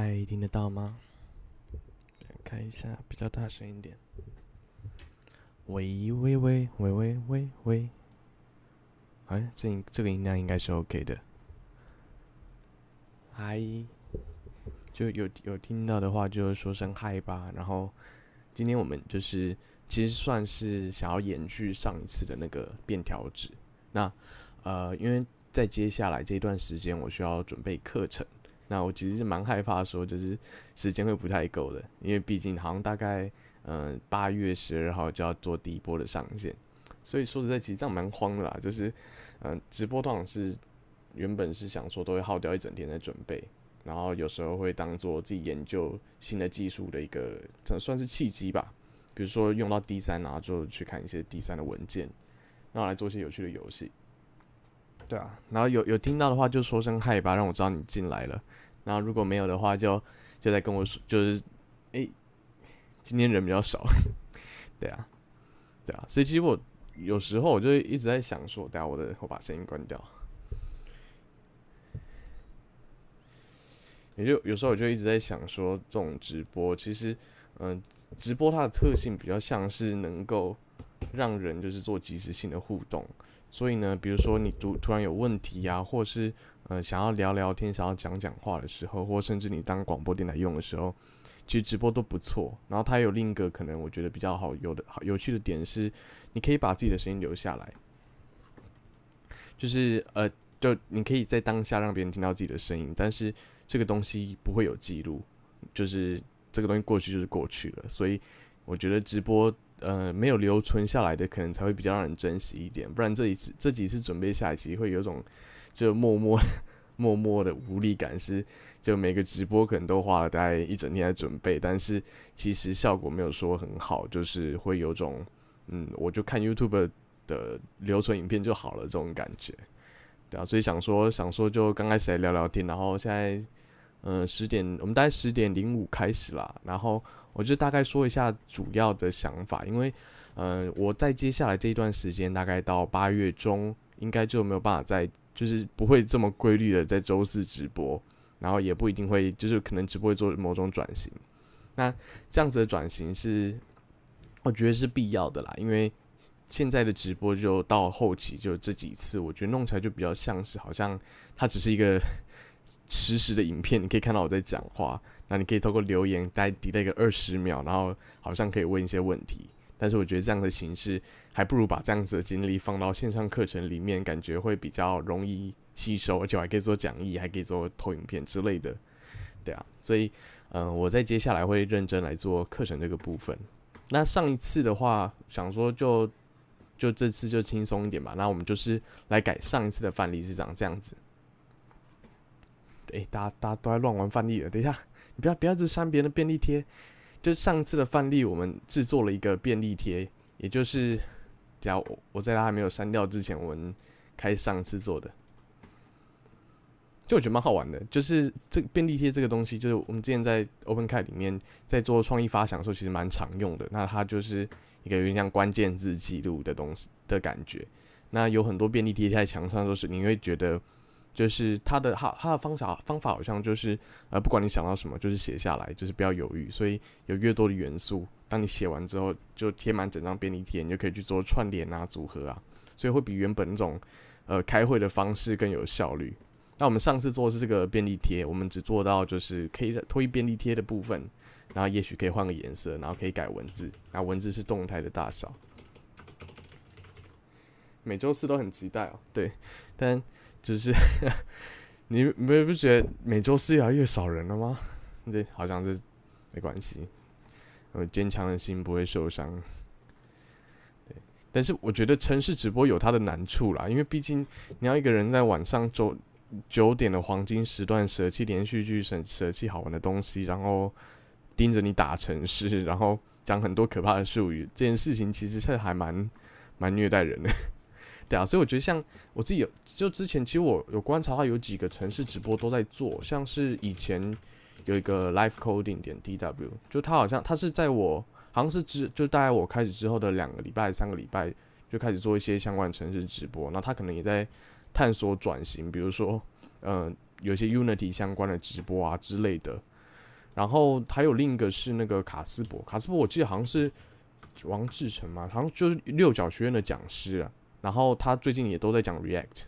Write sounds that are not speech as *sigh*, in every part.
嗨，听得到吗？看一下，比较大声一点。喂喂喂喂喂喂喂，哎，这这个音量应该是 OK 的。嗨，就有有听到的话，就说声嗨吧。然后，今天我们就是其实算是想要延续上一次的那个便条纸。那呃，因为在接下来这段时间，我需要准备课程。那我其实是蛮害怕，说就是时间会不太够的，因为毕竟好像大概，嗯，八月十二号就要做第一波的上线，所以说实在其实这样蛮慌的啦。就是，嗯，直播通常是原本是想说都会耗掉一整天在准备，然后有时候会当做自己研究新的技术的一个这算是契机吧，比如说用到 D3 后就去看一些 D3 的文件，然后来做一些有趣的游戏。对啊，然后有有听到的话就说声嗨吧，让我知道你进来了。然后如果没有的话，就就在跟我说，就是，哎，今天人比较少，*laughs* 对啊，对啊。所以其实我有时候我就一直在想说，待会我的我把声音关掉。也就有时候我就一直在想说，这种直播其实，嗯，直播它的特性比较像是能够让人就是做即时性的互动。所以呢，比如说你突突然有问题呀，或者是呃想要聊聊天、想要讲讲话的时候，或甚至你当广播电台用的时候，其实直播都不错。然后它有另一个可能，我觉得比较好、有的好有趣的点是，你可以把自己的声音留下来，就是呃，就你可以在当下让别人听到自己的声音，但是这个东西不会有记录，就是这个东西过去就是过去了。所以我觉得直播。呃，没有留存下来的可能才会比较让人珍惜一点，不然这一次这几次准备下一期会有种就默默 *laughs* 默默的无力感，是就每个直播可能都花了大概一整天在准备，但是其实效果没有说很好，就是会有种嗯，我就看 YouTube 的留存影片就好了这种感觉，对啊，所以想说想说就刚开始聊聊天，然后现在嗯十点，我们大概十点零五开始啦，然后。我就大概说一下主要的想法，因为，呃，我在接下来这一段时间，大概到八月中，应该就没有办法在，就是不会这么规律的在周四直播，然后也不一定会，就是可能直播会做某种转型。那这样子的转型是，我觉得是必要的啦，因为现在的直播就到后期就这几次，我觉得弄起来就比较像是，好像它只是一个 *laughs* 实时的影片，你可以看到我在讲话。那你可以透过留言待 delay 个二十秒，然后好像可以问一些问题。但是我觉得这样的形式还不如把这样子的经历放到线上课程里面，感觉会比较容易吸收，而且还可以做讲义，还可以做投影片之类的。对啊，所以嗯，我在接下来会认真来做课程这个部分。那上一次的话，想说就就这次就轻松一点吧。那我们就是来改上一次的范例是长这样子。哎，大家大家都在乱玩范例了，等一下。不要不要，这删别人的便利贴。就上次的范例，我们制作了一个便利贴，也就是，不要我我在他还没有删掉之前，我们开上次做的。就我觉得蛮好玩的，就是这便利贴这个东西，就是我们之前在 OpenAI 里面在做创意发想的时候，其实蛮常用的。那它就是一个有点像关键字记录的东西的感觉。那有很多便利贴在墙上，都是你会觉得。就是他的他他的方法方法好像就是呃不管你想到什么就是写下来就是不要犹豫，所以有越多的元素，当你写完之后就贴满整张便利贴，你就可以去做串联啊组合啊，所以会比原本那种呃开会的方式更有效率。那我们上次做的是这个便利贴，我们只做到就是可以推便利贴的部分，然后也许可以换个颜色，然后可以改文字，那文字是动态的大小。每周四都很期待哦，对，但。就是，*laughs* 你们不觉得每周四越来越少人了吗？对，好像是，没关系，我坚强的心不会受伤。对，但是我觉得城市直播有它的难处啦，因为毕竟你要一个人在晚上九九点的黄金时段舍弃连续剧、舍舍弃好玩的东西，然后盯着你打城市，然后讲很多可怕的术语，这件事情其实是还蛮蛮虐待人的。对啊，所以我觉得像我自己有，就之前其实我有观察到有几个城市直播都在做，像是以前有一个 Live Coding 点 d W，就他好像他是在我好像是之就大概我开始之后的两个礼拜三个礼拜就开始做一些相关城市直播，那他可能也在探索转型，比如说嗯有些 Unity 相关的直播啊之类的，然后还有另一个是那个卡斯伯，卡斯伯我记得好像是王志成嘛，好像就是六角学院的讲师啊。然后他最近也都在讲 React，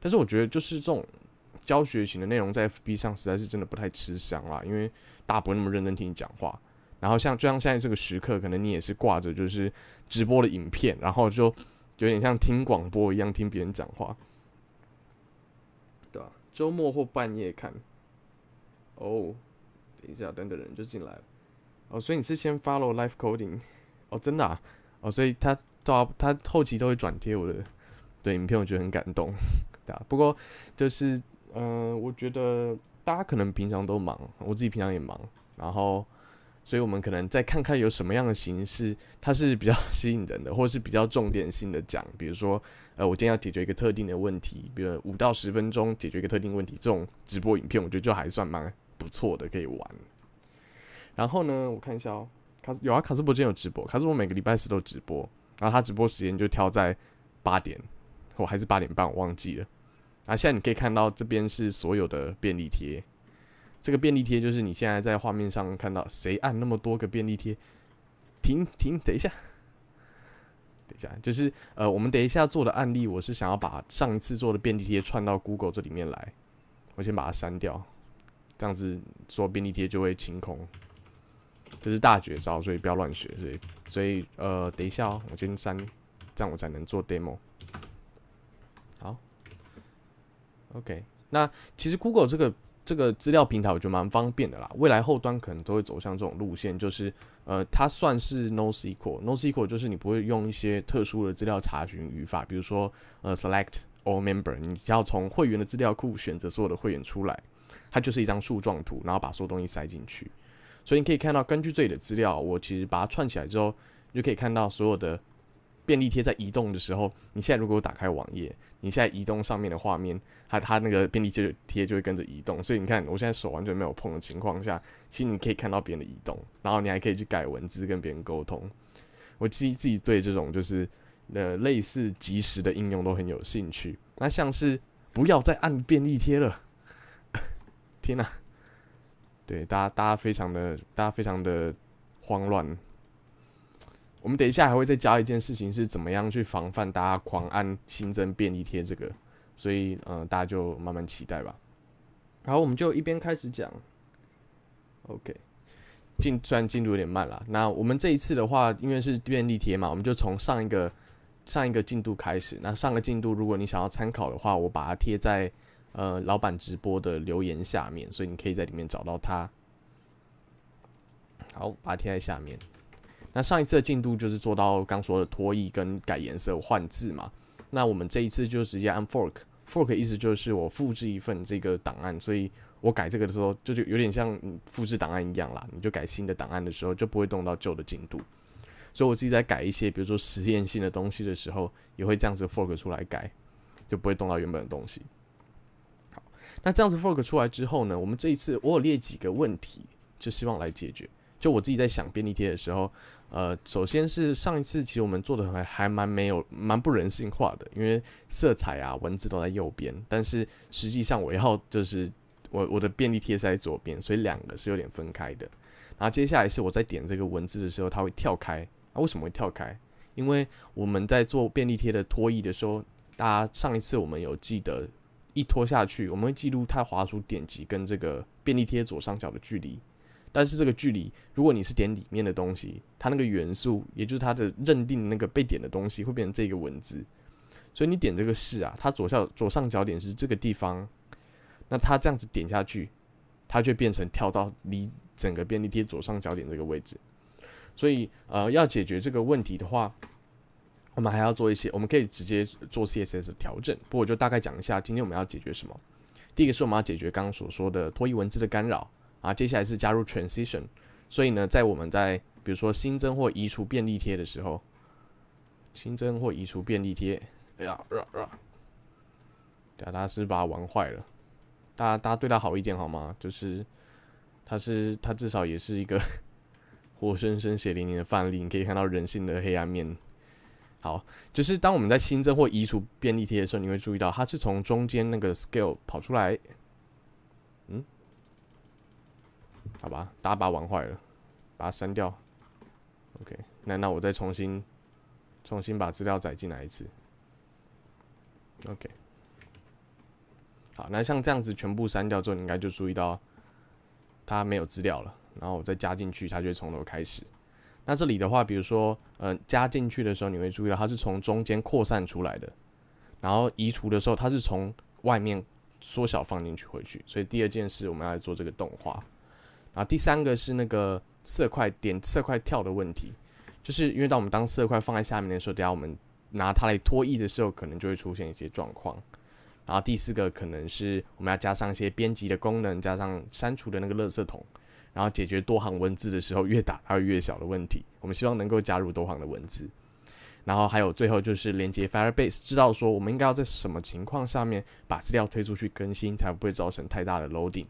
但是我觉得就是这种教学型的内容在 FB 上实在是真的不太吃香啦，因为大不那么认真听你讲话。然后像就像现在这个时刻，可能你也是挂着就是直播的影片，然后就有点像听广播一样听别人讲话，对吧？周末或半夜看。哦，等一下，等的人就进来了。哦，所以你是先 follow live coding？哦，真的啊。哦，所以他。他后期都会转贴我的对影片，我觉得很感动，*laughs* 对啊。不过就是，嗯，我觉得大家可能平常都忙，我自己平常也忙，然后，所以我们可能再看看有什么样的形式，它是比较 *laughs* 吸引人的，或者是比较重点性的讲，比如说，呃，我今天要解决一个特定的问题，比如五到十分钟解决一个特定问题，这种直播影片，我觉得就还算蛮不错的，可以玩。然后呢，我看一下哦，卡斯有啊，卡斯伯今天有直播，卡斯伯每个礼拜四都直播。然后他直播时间就挑在八点，我还是八点半，我忘记了。啊，现在你可以看到这边是所有的便利贴，这个便利贴就是你现在在画面上看到谁按那么多个便利贴，停停，等一下，等一下，就是呃，我们等一下做的案例，我是想要把上一次做的便利贴串到 Google 这里面来，我先把它删掉，这样子做便利贴就会清空。这是大绝招，所以不要乱学。所以，所以呃，等一下哦，我先删，这样我才能做 demo。好，OK。那其实 Google 这个这个资料平台，我觉得蛮方便的啦。未来后端可能都会走向这种路线，就是呃，它算是 No SQL。No SQL 就是你不会用一些特殊的资料查询语法，比如说呃，select all member，你要从会员的资料库选择所有的会员出来，它就是一张树状图，然后把所有东西塞进去。所以你可以看到，根据这里的资料，我其实把它串起来之后，就可以看到所有的便利贴在移动的时候。你现在如果打开网页，你现在移动上面的画面，它它那个便利贴贴就会跟着移动。所以你看，我现在手完全没有碰的情况下，其实你可以看到别人的移动，然后你还可以去改文字跟别人沟通。我自己自己对这种就是呃类似即时的应用都很有兴趣。那像是不要再按便利贴了，*laughs* 天哪！对，大家，大家非常的，大家非常的慌乱。我们等一下还会再教一件事情，是怎么样去防范大家狂按新增便利贴这个。所以，嗯，大家就慢慢期待吧。然后我们就一边开始讲。OK，进虽然进度有点慢了。那我们这一次的话，因为是便利贴嘛，我们就从上一个上一个进度开始。那上个进度，如果你想要参考的话，我把它贴在。呃，老板直播的留言下面，所以你可以在里面找到它。好，把它贴在下面。那上一次的进度就是做到刚说的脱衣跟改颜色换字嘛。那我们这一次就直接按 fork，fork 意思就是我复制一份这个档案，所以我改这个的时候，就就有点像复制档案一样啦。你就改新的档案的时候，就不会动到旧的进度。所以我自己在改一些比如说实验性的东西的时候，也会这样子 fork 出来改，就不会动到原本的东西。那这样子 fork 出来之后呢？我们这一次我有列几个问题，就希望来解决。就我自己在想便利贴的时候，呃，首先是上一次其实我们做的还还蛮没有蛮不人性化的，因为色彩啊文字都在右边，但是实际上尾号就是我我的便利贴在左边，所以两个是有点分开的。然后接下来是我在点这个文字的时候，它会跳开。啊，为什么会跳开？因为我们在做便利贴的脱衣的时候，大家上一次我们有记得。一拖下去，我们会记录它滑出点击跟这个便利贴左上角的距离。但是这个距离，如果你是点里面的东西，它那个元素，也就是它的认定那个被点的东西，会变成这个文字。所以你点这个是啊，它左下左上角点是这个地方，那它这样子点下去，它却变成跳到离整个便利贴左上角点这个位置。所以呃，要解决这个问题的话。我们还要做一些，我们可以直接做 CSS 调整。不过我就大概讲一下，今天我们要解决什么。第一个是我们要解决刚刚所说的脱衣文字的干扰啊。接下来是加入 transition。所以呢，在我们在比如说新增或移除便利贴的时候，新增或移除便利贴。哎呀，不要不要！大家是把它玩坏了，大家大家对它好一点好吗？就是它是它至少也是一个 *laughs* 活生生血淋淋的范例，你可以看到人性的黑暗面。好，就是当我们在新增或移除便利贴的时候，你会注意到它是从中间那个 scale 跑出来。嗯，好吧，大家把它玩坏了，把它删掉。OK，那那我再重新重新把资料载进来一次。OK，好，那像这样子全部删掉之后，你应该就注意到它没有资料了。然后我再加进去，它就会从头开始。那这里的话，比如说，呃，加进去的时候你会注意到它是从中间扩散出来的，然后移除的时候它是从外面缩小放进去回去。所以第二件事我们要做这个动画，然后第三个是那个色块点色块跳的问题，就是因为当我们当色块放在下面的时候，等下我们拿它来拖移的时候，可能就会出现一些状况。然后第四个可能是我们要加上一些编辑的功能，加上删除的那个垃圾桶。然后解决多行文字的时候越打它越小的问题，*laughs* 我们希望能够加入多行的文字。然后还有最后就是连接 Firebase，知道说我们应该要在什么情况下面把资料推出去更新，才不会造成太大的 loading。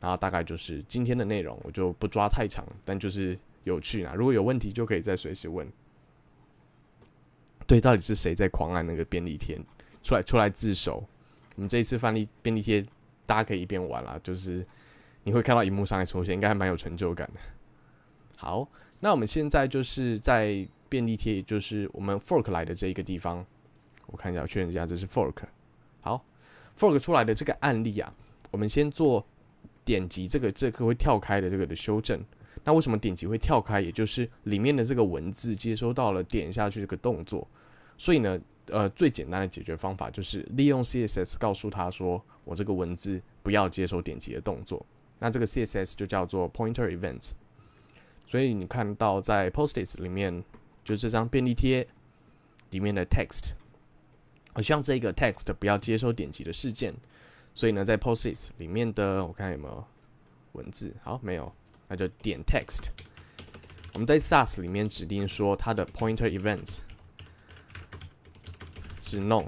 然后大概就是今天的内容，我就不抓太长，但就是有趣啦。如果有问题就可以再随时问。对，到底是谁在狂按那个便利贴？出来出来自首！我们这一次范例便利贴大家可以一边玩啦，就是。你会看到荧幕上还出现，应该还蛮有成就感的。好，那我们现在就是在便利贴，就是我们 fork 来的这一个地方。我看一下，确认一下这是 fork。好，fork 出来的这个案例啊，我们先做点击这个这个会跳开的这个的修正。那为什么点击会跳开？也就是里面的这个文字接收到了点下去这个动作。所以呢，呃，最简单的解决方法就是利用 CSS 告诉他说，我这个文字不要接收点击的动作。那这个 CSS 就叫做 pointer events，所以你看到在 postcss 里面，就这张便利贴里面的 text，我希望这个 text 不要接收点击的事件，所以呢，在 postcss 里面的我看有没有文字，好，没有，那就点 text，我们在 sass 里面指定说它的 pointer events 是 none，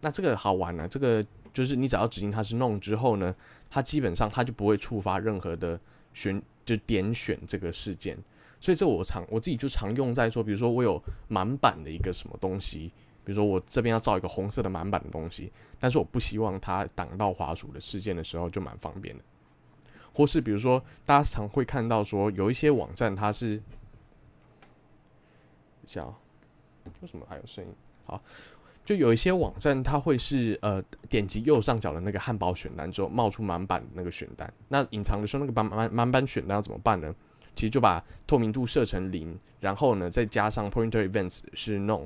那这个好玩呢，这个就是你只要指定它是 none 之后呢。它基本上它就不会触发任何的选就点选这个事件，所以这我常我自己就常用在说，比如说我有满版的一个什么东西，比如说我这边要造一个红色的满版的东西，但是我不希望它挡到滑鼠的事件的时候就蛮方便的，或是比如说大家常会看到说有一些网站它是，讲为什么还有声音？好。就有一些网站，它会是呃点击右上角的那个汉堡选单之后，冒出满版的那个选单。那隐藏的时候，那个满满满版选单要怎么办呢？其实就把透明度设成零，然后呢再加上 pointer events 是 none。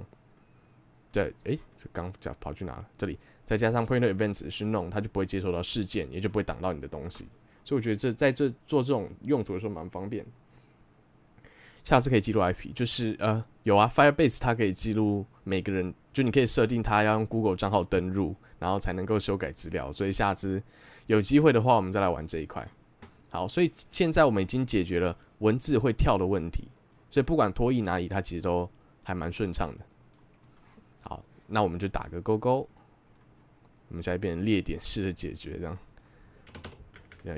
对，诶，刚讲跑去哪了？这里再加上 pointer events 是 none，它就不会接收到事件，也就不会挡到你的东西。所以我觉得这在这做这种用途的时候蛮方便。下次可以记录 IP，就是呃有啊，Firebase 它可以记录每个人。就你可以设定它要用 Google 账号登录，然后才能够修改资料。所以下次有机会的话，我们再来玩这一块。好，所以现在我们已经解决了文字会跳的问题，所以不管拖移哪里，它其实都还蛮顺畅的。好，那我们就打个勾勾，我们再来变列点式的解决这样。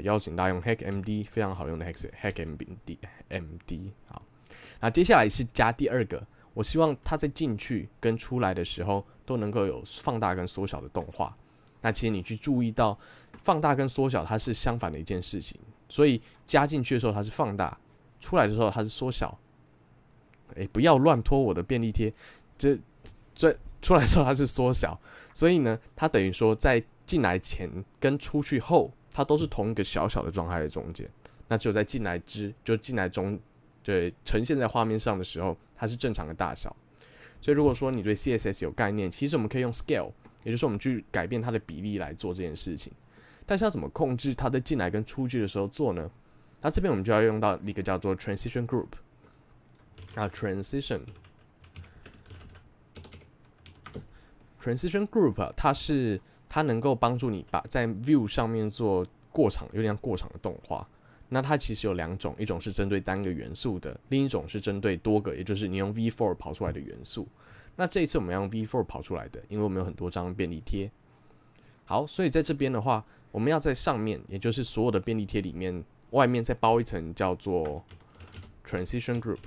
邀请大家用 Hack MD，非常好用的 Hack Hack MD MD。好，那接下来是加第二个。我希望它在进去跟出来的时候都能够有放大跟缩小的动画。那其实你去注意到，放大跟缩小它是相反的一件事情。所以加进去的时候它是放大，出来的时候它是缩小。哎，不要乱拖我的便利贴。这，这出来时候它是缩小。所以呢，它等于说在进来前跟出去后，它都是同一个小小的状态的中间。那只有在进来之，就进来中。对，呈现在画面上的时候，它是正常的大小。所以如果说你对 CSS 有概念，其实我们可以用 scale，也就是我们去改变它的比例来做这件事情。但是要怎么控制它的进来跟出去的时候做呢？那这边我们就要用到一个叫做 transition group 啊 transition transition group，它是它能够帮助你把在 view 上面做过场，有点像过场的动画。那它其实有两种，一种是针对单个元素的，另一种是针对多个，也就是你用 v-for 跑出来的元素。那这一次我们用 v-for 跑出来的，因为我们有很多张便利贴。好，所以在这边的话，我们要在上面，也就是所有的便利贴里面，外面再包一层叫做 transition group。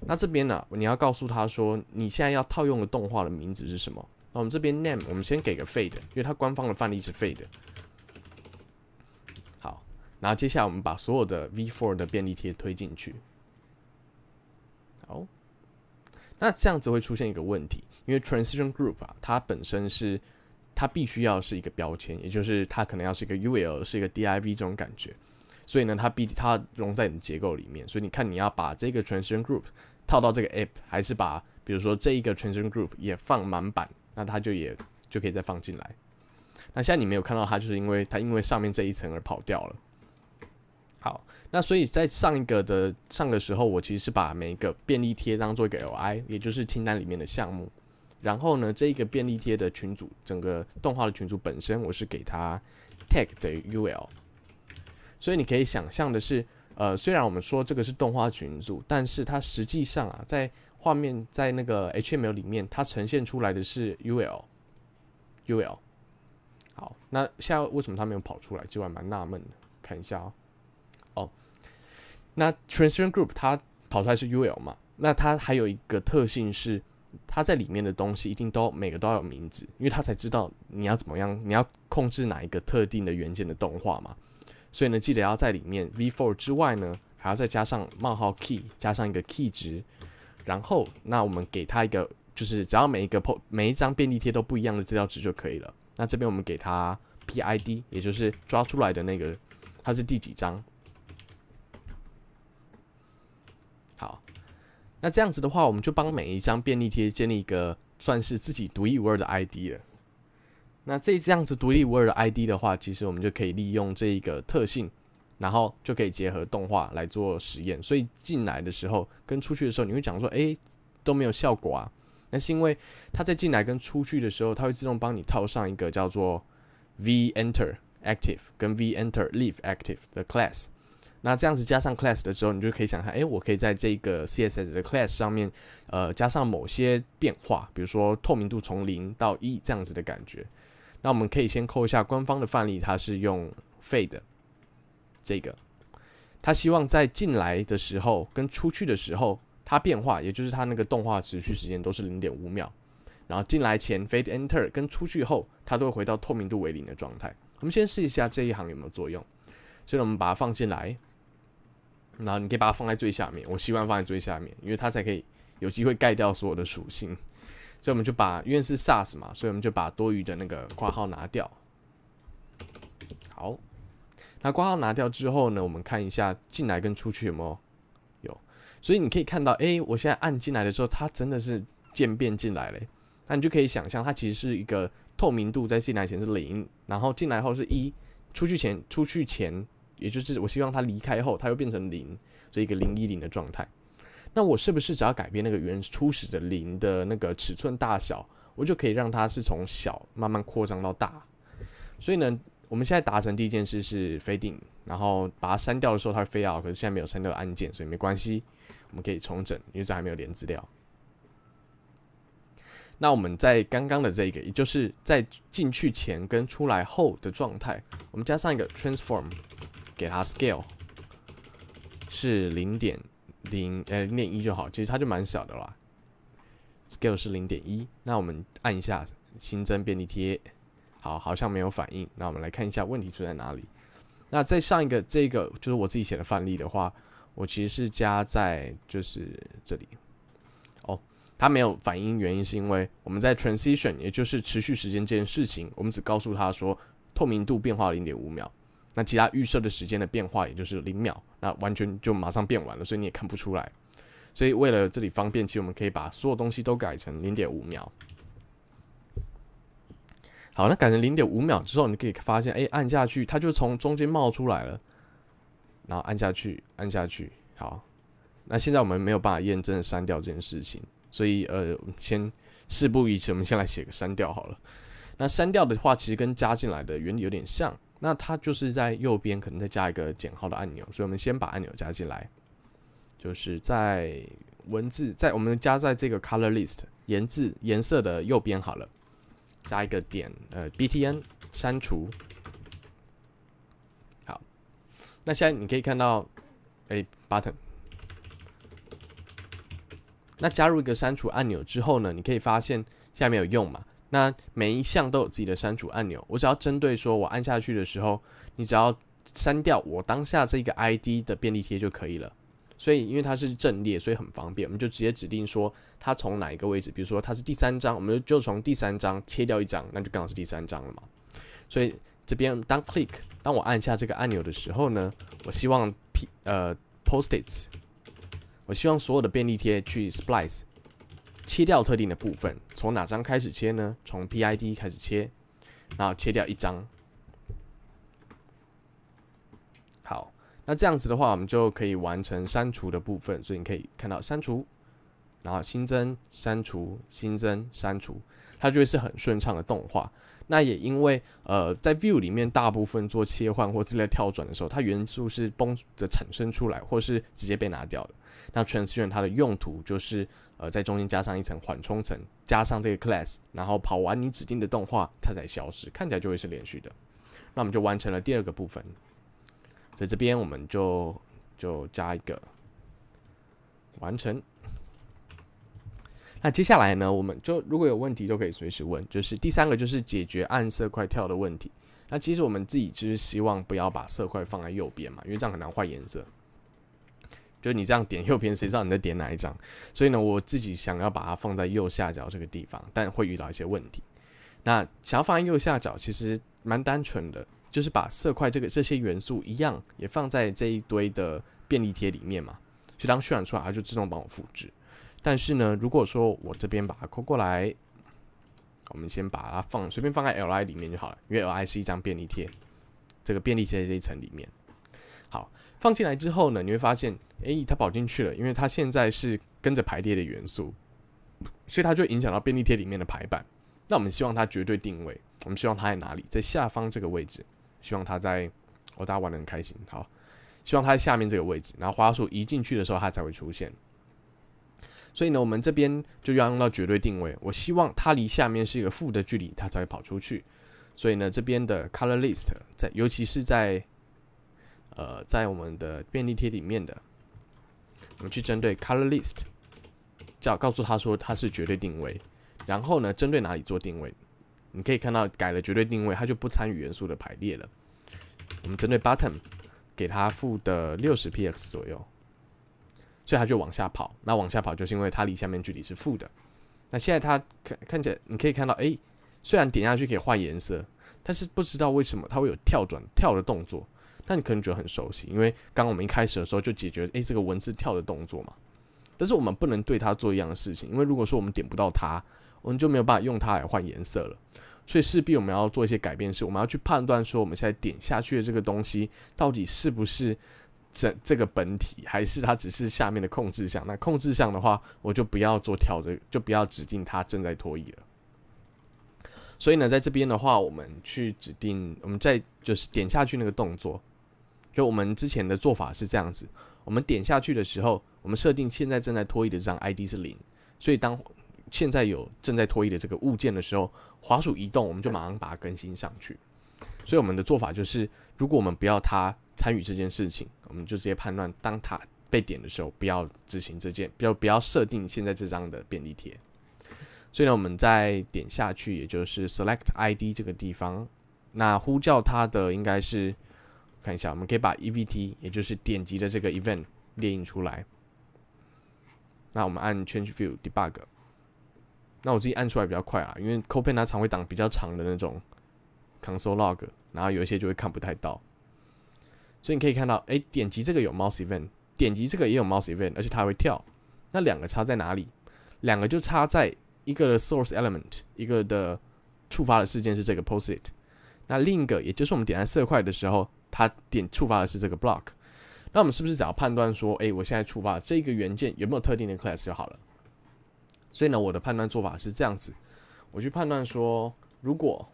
那这边呢，你要告诉他说，你现在要套用的动画的名字是什么？那我们这边 name 我们先给个 fade，因为它官方的范例是 fade。然后接下来我们把所有的 V4 的便利贴推进去。好，那这样子会出现一个问题，因为 Transition Group 啊，它本身是它必须要是一个标签，也就是它可能要是一个 u l 是一个 DIV 这种感觉。所以呢，它必它融在你的结构里面。所以你看，你要把这个 Transition Group 套到这个 App，还是把比如说这一个 Transition Group 也放满版，那它就也就可以再放进来。那现在你没有看到它，就是因为它因为上面这一层而跑掉了。好，那所以在上一个的上个时候，我其实是把每一个便利贴当做一个 li，也就是清单里面的项目。然后呢，这一个便利贴的群组，整个动画的群组本身，我是给它 tag 的 ul。所以你可以想象的是，呃，虽然我们说这个是动画群组，但是它实际上啊，在画面在那个 html 里面，它呈现出来的是 ul ul。好，那现在为什么它没有跑出来？就还蛮纳闷的，看一下哦。哦，那 transition group 它跑出来是 U L 嘛，那它还有一个特性是，它在里面的东西一定都每个都要有名字，因为它才知道你要怎么样，你要控制哪一个特定的元件的动画嘛。所以呢，记得要在里面 v for 之外呢，还要再加上冒号 key 加上一个 key 值，然后那我们给它一个，就是只要每一个 po 每一张便利贴都不一样的资料值就可以了。那这边我们给它 p i d，也就是抓出来的那个它是第几张。那这样子的话，我们就帮每一张便利贴建立一个算是自己独一无二的 ID 了。那这这样子独一无二的 ID 的话，其实我们就可以利用这一个特性，然后就可以结合动画来做实验。所以进来的时候跟出去的时候，你会讲说：“哎，都没有效果啊。”那是因为它在进来跟出去的时候，它会自动帮你套上一个叫做 v-enter-active 跟 v-enter-leave-active 的 class。那这样子加上 class 的时候，你就可以想象，哎，我可以在这个 CSS 的 class 上面，呃，加上某些变化，比如说透明度从零到一这样子的感觉。那我们可以先扣一下官方的范例，它是用 fade 这个，它希望在进来的时候跟出去的时候它变化，也就是它那个动画持续时间都是零点五秒，然后进来前 fade enter，跟出去后它都会回到透明度为零的状态。我们先试一下这一行有没有作用，所以我们把它放进来。然后你可以把它放在最下面，我习惯放在最下面，因为它才可以有机会盖掉所有的属性。所以我们就把因为是 s a r s 嘛，所以我们就把多余的那个括号拿掉。好，那括号拿掉之后呢，我们看一下进来跟出去有没有？有。所以你可以看到，哎，我现在按进来的时候，它真的是渐变进来了。那你就可以想象，它其实是一个透明度在进来前是零，然后进来后是一，出去前出去前。也就是我希望它离开后，它又变成零，以一个零一零的状态。那我是不是只要改变那个原初始的零的那个尺寸大小，我就可以让它是从小慢慢扩张到大？所以呢，我们现在达成第一件事是飞定，然后把它删掉的时候它会飞掉，可是现在没有删掉的按键，所以没关系，我们可以重整，因为这还没有连资料。那我们在刚刚的这个，也就是在进去前跟出来后的状态，我们加上一个 transform。给它 scale 是零点零呃零点一就好，其实它就蛮小的啦。scale 是零点一，那我们按一下新增便利贴，好，好像没有反应。那我们来看一下问题出在哪里。那在上一个这个就是我自己写的范例的话，我其实是加在就是这里。哦，它没有反应，原因是因为我们在 transition，也就是持续时间这件事情，我们只告诉它说透明度变化零点五秒。那其他预设的时间的变化也就是零秒，那完全就马上变完了，所以你也看不出来。所以为了这里方便，其实我们可以把所有东西都改成零点五秒。好，那改成零点五秒之后，你可以发现，哎，按下去它就从中间冒出来了。然后按下去，按下去，好。那现在我们没有办法验证删掉这件事情，所以呃，先事不宜迟，我们先来写个删掉好了。那删掉的话，其实跟加进来的原理有点像。那它就是在右边可能再加一个减号的按钮，所以我们先把按钮加进来，就是在文字在我们加在这个 color list 颜字颜色的右边好了，加一个点，呃，btn 删除，好，那现在你可以看到，哎，button，那加入一个删除按钮之后呢，你可以发现下面有用嘛？那每一项都有自己的删除按钮，我只要针对说，我按下去的时候，你只要删掉我当下这个 ID 的便利贴就可以了。所以因为它是阵列，所以很方便，我们就直接指定说它从哪一个位置，比如说它是第三张，我们就从第三张切掉一张，那就刚好是第三张了嘛。所以这边当 click，当我按下这个按钮的时候呢，我希望 p，呃，post its，我希望所有的便利贴去 splice。切掉特定的部分，从哪张开始切呢？从 P I D 开始切，然后切掉一张。好，那这样子的话，我们就可以完成删除的部分。所以你可以看到删除，然后新增、删除、新增、删除，它就会是很顺畅的动画。那也因为呃，在 View 里面，大部分做切换或资料跳转的时候，它元素是崩的产生出来，或是直接被拿掉的。那 Transition 它的用途就是。呃，在中间加上一层缓冲层，加上这个 class，然后跑完你指定的动画，它才消失，看起来就会是连续的。那我们就完成了第二个部分。所以这边我们就就加一个完成。那接下来呢，我们就如果有问题就可以随时问。就是第三个就是解决暗色块跳的问题。那其实我们自己就是希望不要把色块放在右边嘛，因为这样很难换颜色。就你这样点右边，谁知道你在点哪一张？所以呢，我自己想要把它放在右下角这个地方，但会遇到一些问题。那想要放在右下角，其实蛮单纯的，就是把色块这个这些元素一样，也放在这一堆的便利贴里面嘛。所以当渲染出来，它就自动帮我复制。但是呢，如果说我这边把它抠过来，我们先把它放随便放在 L I 里面就好了，因为 L I 是一张便利贴，这个便利贴这一层里面，好。放进来之后呢，你会发现，诶，它跑进去了，因为它现在是跟着排列的元素，所以它就影响到便利贴里面的排版。那我们希望它绝对定位，我们希望它在哪里？在下方这个位置，希望它在。我大家玩的很开心，好，希望它在下面这个位置。然后花束移进去的时候，它才会出现。所以呢，我们这边就要用到绝对定位。我希望它离下面是一个负的距离，它才会跑出去。所以呢，这边的 color list，在尤其是在呃，在我们的便利贴里面的，我们去针对 color list，叫告诉他说它是绝对定位，然后呢，针对哪里做定位，你可以看到改了绝对定位，它就不参与元素的排列了。我们针对 b u t t o n 给它负的六十 px 左右，所以它就往下跑。那往下跑就是因为它离下面距离是负的。那现在它看看起来，你可以看到，哎，虽然点下去可以换颜色，但是不知道为什么它会有跳转跳的动作。那你可能觉得很熟悉，因为刚刚我们一开始的时候就解决哎这个文字跳的动作嘛。但是我们不能对它做一样的事情，因为如果说我们点不到它，我们就没有办法用它来换颜色了。所以势必我们要做一些改变，是我们要去判断说我们现在点下去的这个东西到底是不是这这个本体，还是它只是下面的控制项？那控制项的话，我就不要做跳着，就不要指定它正在脱衣了。所以呢，在这边的话，我们去指定，我们在就是点下去那个动作。就我们之前的做法是这样子，我们点下去的时候，我们设定现在正在拖移的这张 ID 是零，所以当现在有正在拖移的这个物件的时候，滑鼠移动，我们就马上把它更新上去。所以我们的做法就是，如果我们不要它参与这件事情，我们就直接判断，当它被点的时候，不要执行这件，不要不要设定现在这张的便利贴。所以呢，我们再点下去，也就是 Select ID 这个地方，那呼叫它的应该是。看一下，我们可以把 EVT，也就是点击的这个 event 列印出来。那我们按 Change View Debug。那我自己按出来比较快啊，因为 c o p i n 它常会挡比较长的那种 console log，然后有一些就会看不太到。所以你可以看到，哎，点击这个有 mouse event，点击这个也有 mouse event，而且它会跳。那两个差在哪里？两个就差在一个的 source element，一个的触发的事件是这个 post it。那另一个，也就是我们点在色块的时候。它点触发的是这个 block，那我们是不是只要判断说，哎，我现在触发这个元件有没有特定的 class 就好了？所以呢，我的判断做法是这样子，我去判断说，如果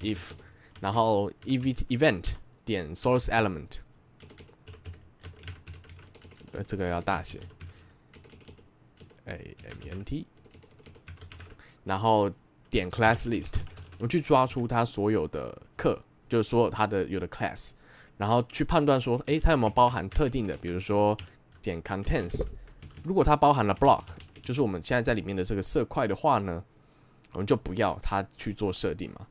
if，然后 event event 点 source element，呃，这个要大写 a m e n t 然后点 class list。我去抓出它所有的课，就是所有它的有的 class，然后去判断说，诶，它有没有包含特定的，比如说点 contents，如果它包含了 block，就是我们现在在里面的这个色块的话呢，我们就不要它去做设定嘛。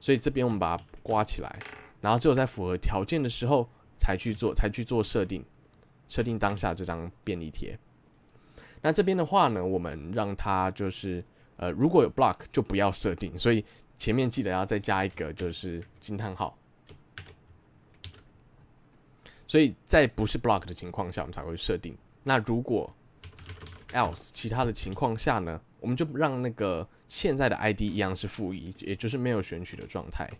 所以这边我们把它刮起来，然后只有在符合条件的时候才去做，才去做设定，设定当下这张便利贴。那这边的话呢，我们让它就是，呃，如果有 block 就不要设定，所以。前面记得要再加一个就是惊叹号，所以在不是 block 的情况下，我们才会设定。那如果 else 其他的情况下呢，我们就让那个现在的 ID 一样是负一，也就是没有选取的状态。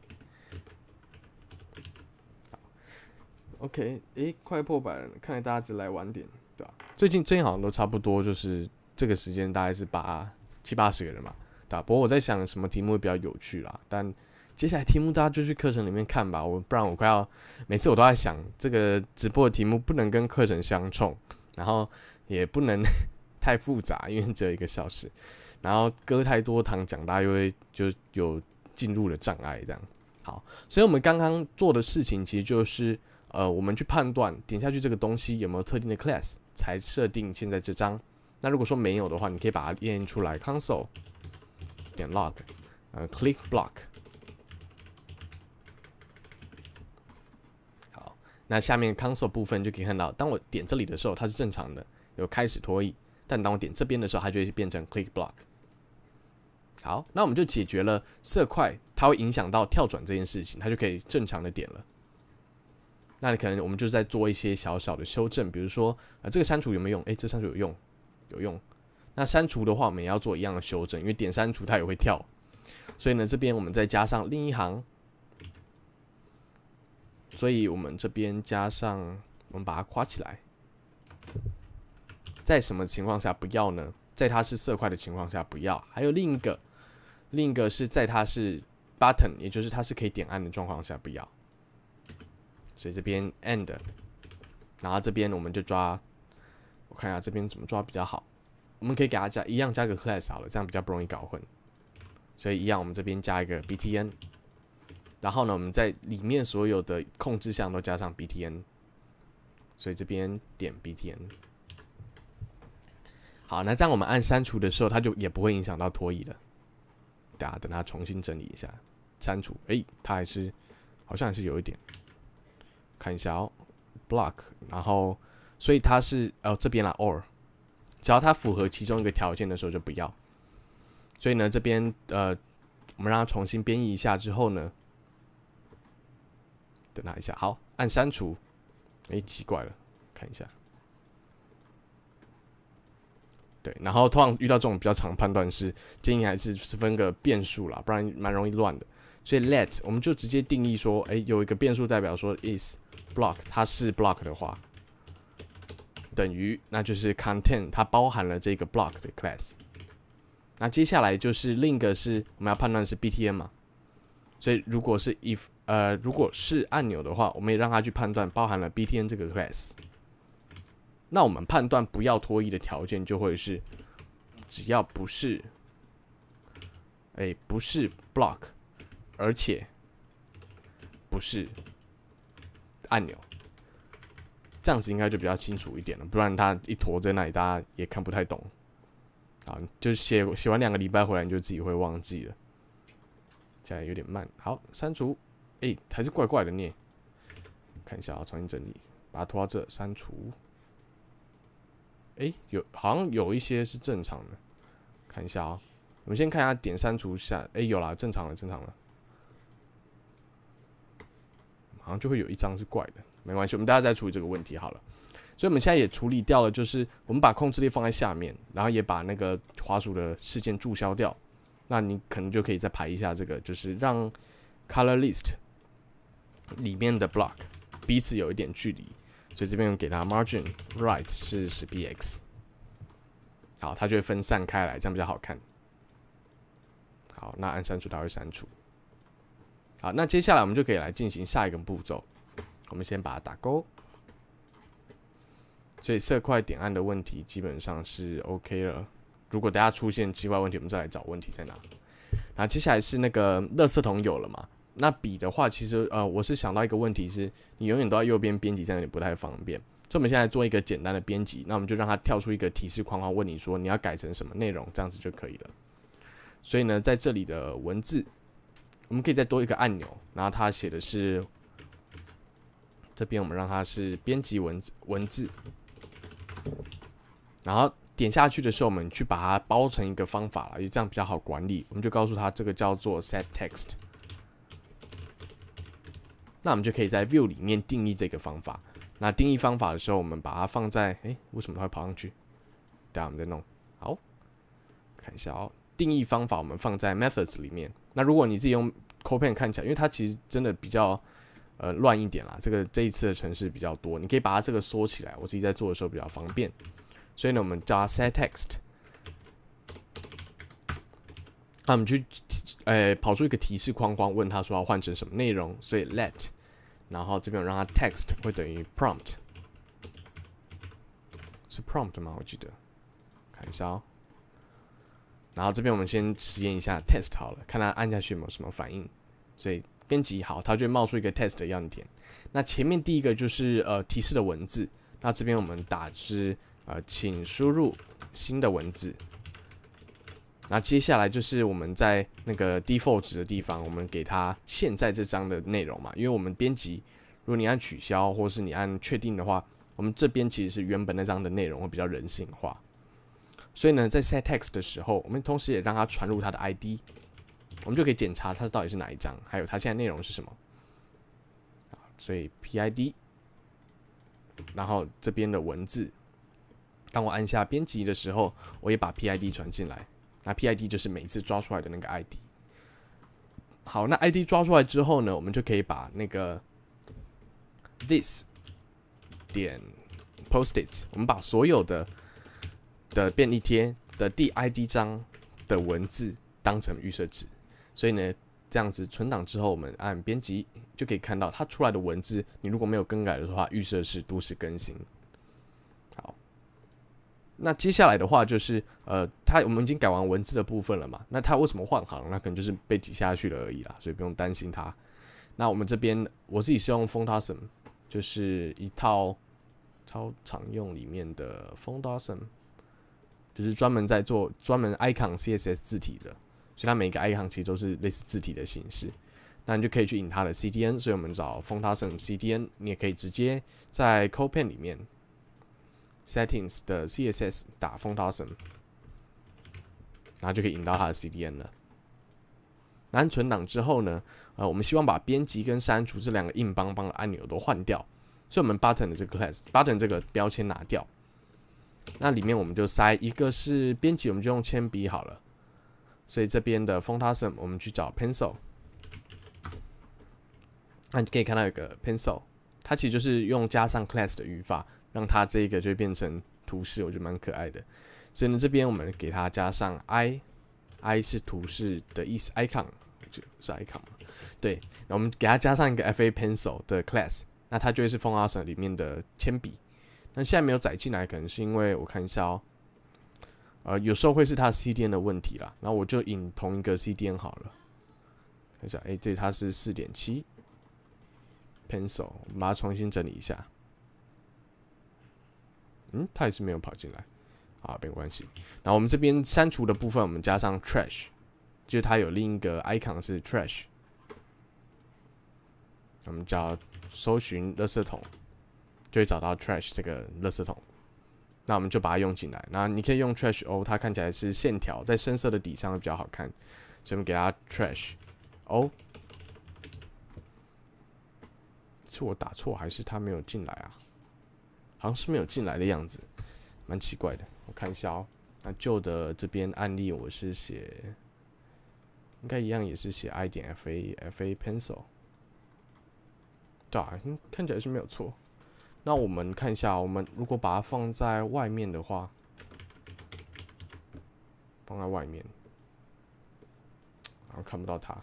OK，诶，快破百了，看来大家只来晚点，对吧？最近最近好像都差不多，就是这个时间大概是八七八十个人嘛。不过我在想什么题目会比较有趣啦，但接下来题目大家就去课程里面看吧。我不然我快要每次我都在想这个直播的题目不能跟课程相冲，然后也不能 *laughs* 太复杂，因为只有一个小时，然后割太多糖讲大家又会就有进入了障碍这样。好，所以我们刚刚做的事情其实就是呃我们去判断点下去这个东西有没有特定的 class 才设定现在这张。那如果说没有的话，你可以把它列出来 console。点 log，呃，click block。好，那下面 console 部分就可以看到，当我点这里的时候，它是正常的，有开始脱译；但当我点这边的时候，它就会变成 click block。好，那我们就解决了色块它会影响到跳转这件事情，它就可以正常的点了。那你可能我们就在做一些小小的修正，比如说，呃，这个删除有没有用？哎，这删除有用，有用。那删除的话，我们也要做一样的修正，因为点删除它也会跳，所以呢，这边我们再加上另一行，所以我们这边加上，我们把它夸起来。在什么情况下不要呢？在它是色块的情况下不要，还有另一个，另一个是在它是 button，也就是它是可以点按的状况下不要。所以这边 end，然后这边我们就抓，我看一下这边怎么抓比较好。我们可以给它加一样，加个 class 好了，这样比较不容易搞混。所以一样，我们这边加一个 btn，然后呢，我们在里面所有的控制项都加上 btn。所以这边点 btn，好，那这样我们按删除的时候，它就也不会影响到拖移了。大家等它重新整理一下，删除，哎，它还是好像还是有一点。看一下哦，block，然后所以它是哦这边啦 or。只要它符合其中一个条件的时候就不要。所以呢，这边呃，我们让它重新编译一下之后呢，等它一下。好，按删除。哎，奇怪了，看一下。对，然后通常遇到这种比较长判断是建议还是是分个变数啦，不然蛮容易乱的。所以 let 我们就直接定义说，哎，有一个变数代表说 is block，它是 block 的话。等于，那就是 contain，它包含了这个 block 的 class。那接下来就是另一个是，我们要判断是 btn 嘛，所以如果是 if，呃，如果是按钮的话，我们也让它去判断包含了 btn 这个 class。那我们判断不要脱衣的条件就会是，只要不是，哎，不是 block，而且不是按钮。这样子应该就比较清楚一点了，不然它一坨在那里，大家也看不太懂啊。就写写完两个礼拜回来，你就自己会忘记了，这样有点慢。好，删除。哎，还是怪怪的呢。看一下，啊，重新整理，把它拖到这，删除。哎，有，好像有一些是正常的。看一下啊，我们先看一下点删除下。哎，有了，正常的，正常的。好像就会有一张是怪的。没关系，我们大家再处理这个问题好了。所以我们现在也处理掉了，就是我们把控制力放在下面，然后也把那个滑鼠的事件注销掉。那你可能就可以再排一下这个，就是让 color list 里面的 block 彼此有一点距离。所以这边给它 margin right 是十 px，好，它就会分散开来，这样比较好看。好，那按删除它会删除。好，那接下来我们就可以来进行下一个步骤。我们先把它打勾，所以色块点按的问题基本上是 OK 了。如果大家出现奇怪问题，我们再来找问题在哪。那接下来是那个乐色桶有了嘛？那笔的话，其实呃，我是想到一个问题，是你永远都在右边编辑，在那里不太方便。所以我们现在做一个简单的编辑，那我们就让它跳出一个提示框框，问你说你要改成什么内容，这样子就可以了。所以呢，在这里的文字，我们可以再多一个按钮，然后它写的是。这边我们让它是编辑文字文字，然后点下去的时候，我们去把它包成一个方法了，因为这样比较好管理。我们就告诉他这个叫做 set text，那我们就可以在 view 里面定义这个方法。那定义方法的时候，我们把它放在哎，为什么它会跑上去？等下我们再弄。好，看一下哦，定义方法我们放在 methods 里面。那如果你自己用 c o p a n 看起来，因为它其实真的比较。呃，乱一点啦，这个这一次的城市比较多，你可以把它这个缩起来，我自己在做的时候比较方便。所以呢，我们叫它 set text。那我们去，呃，跑出一个提示框框，问他说要换成什么内容。所以 let，然后这边让它 text 会等于 prompt，是 prompt 吗？我记得，看一下哦。然后这边我们先实验一下 test 好了，看他按下去有没有什么反应。所以编辑好，它就会冒出一个 test 要你填。那前面第一个就是呃提示的文字，那这边我们打是呃请输入新的文字。那接下来就是我们在那个 default 的地方，我们给它现在这张的内容嘛，因为我们编辑，如果你按取消或是你按确定的话，我们这边其实是原本那张的内容会比较人性化。所以呢，在 set text 的时候，我们同时也让它传入它的 ID。我们就可以检查它到底是哪一张，还有它现在内容是什么所以 P I D，然后这边的文字，当我按下编辑的时候，我也把 P I D 传进来。那 P I D 就是每次抓出来的那个 I D。好，那 I D 抓出来之后呢，我们就可以把那个 this 点 post its，我们把所有的的便利贴的 d I D 章的文字当成预设值。所以呢，这样子存档之后，我们按编辑就可以看到它出来的文字。你如果没有更改的话，预设是都市更新。好，那接下来的话就是，呃，它我们已经改完文字的部分了嘛？那它为什么换行？那可能就是被挤下去了而已啦，所以不用担心它。那我们这边我自己是用 Font a w s o m 就是一套超常用里面的 Font a w s o m 就是专门在做专门 Icon CSS 字体的。所以它每个 i 行其实都是类似字体的形式，那你就可以去引它的 CDN。所以我们找 Font a s e s o m CDN，你也可以直接在 c o p e n 里面 settings 的 CSS 打 Font a s e s o m 然后就可以引到它的 CDN 了。那存档之后呢？呃，我们希望把编辑跟删除这两个硬邦邦的按钮都换掉，所以我们 button 的这个 class button 这个标签拿掉，那里面我们就塞一个是编辑，我们就用铅笔好了。所以这边的 Font Awesome 我们去找 pencil，那你可以看到有个 pencil，它其实就是用加上 class 的语法，让它这个就变成图示，我觉得蛮可爱的。所以呢，这边我们给它加上 i，i 是图示的意思，icon 就是 icon，对。那我们给它加上一个 fa-pencil 的 class，那它就会是 Font Awesome 里面的铅笔。那现在没有载进来，可能是因为我看一下哦。呃，有时候会是他 CDN 的问题啦，那我就引同一个 CDN 好了。看一下，哎，对，它是四点七。Pencil，我们把它重新整理一下。嗯，它也是没有跑进来，好，没关系。那我们这边删除的部分，我们加上 Trash，就是它有另一个 icon 是 Trash，我们叫搜寻垃圾桶，就会找到 Trash 这个垃圾桶。那我们就把它用进来。那你可以用 trash o，它看起来是线条，在深色的底上比较好看。所以我们给它 trash o。是我打错还是它没有进来啊？好像是没有进来的样子，蛮奇怪的。我看一下哦，那旧的这边案例我是写，应该一样也是写 i 点 fa fa pencil，对啊，看起来是没有错。那我们看一下，我们如果把它放在外面的话，放在外面，然后看不到它。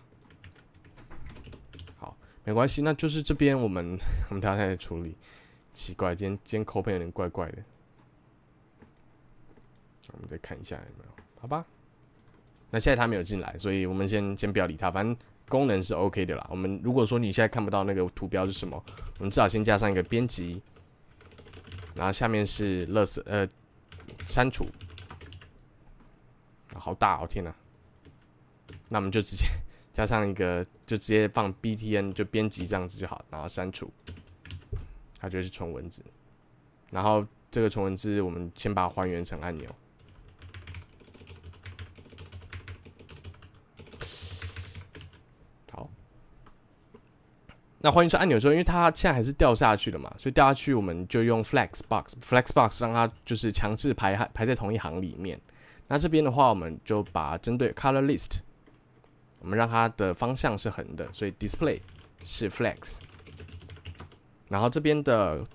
好，没关系，那就是这边我们 *laughs* 我们大家在处理。奇怪，今今天天口控有点怪怪的。我们再看一下有没有，好吧？那现在他没有进来，所以我们先先不要理他，反正功能是 OK 的啦。我们如果说你现在看不到那个图标是什么，我们至少先加上一个编辑。然后下面是乐色，呃，删除，好大哦天哪！那我们就直接加上一个，就直接放 BTN，就编辑这样子就好。然后删除，它就是纯文字。然后这个纯文字，我们先把它还原成按钮。那换一色按钮的时候，因为它现在还是掉下去的嘛，所以掉下去我们就用 flex box，flex box 让它就是强制排排在同一行里面。那这边的话，我们就把针对 color list，我们让它的方向是横的，所以 display 是 flex。然后这边的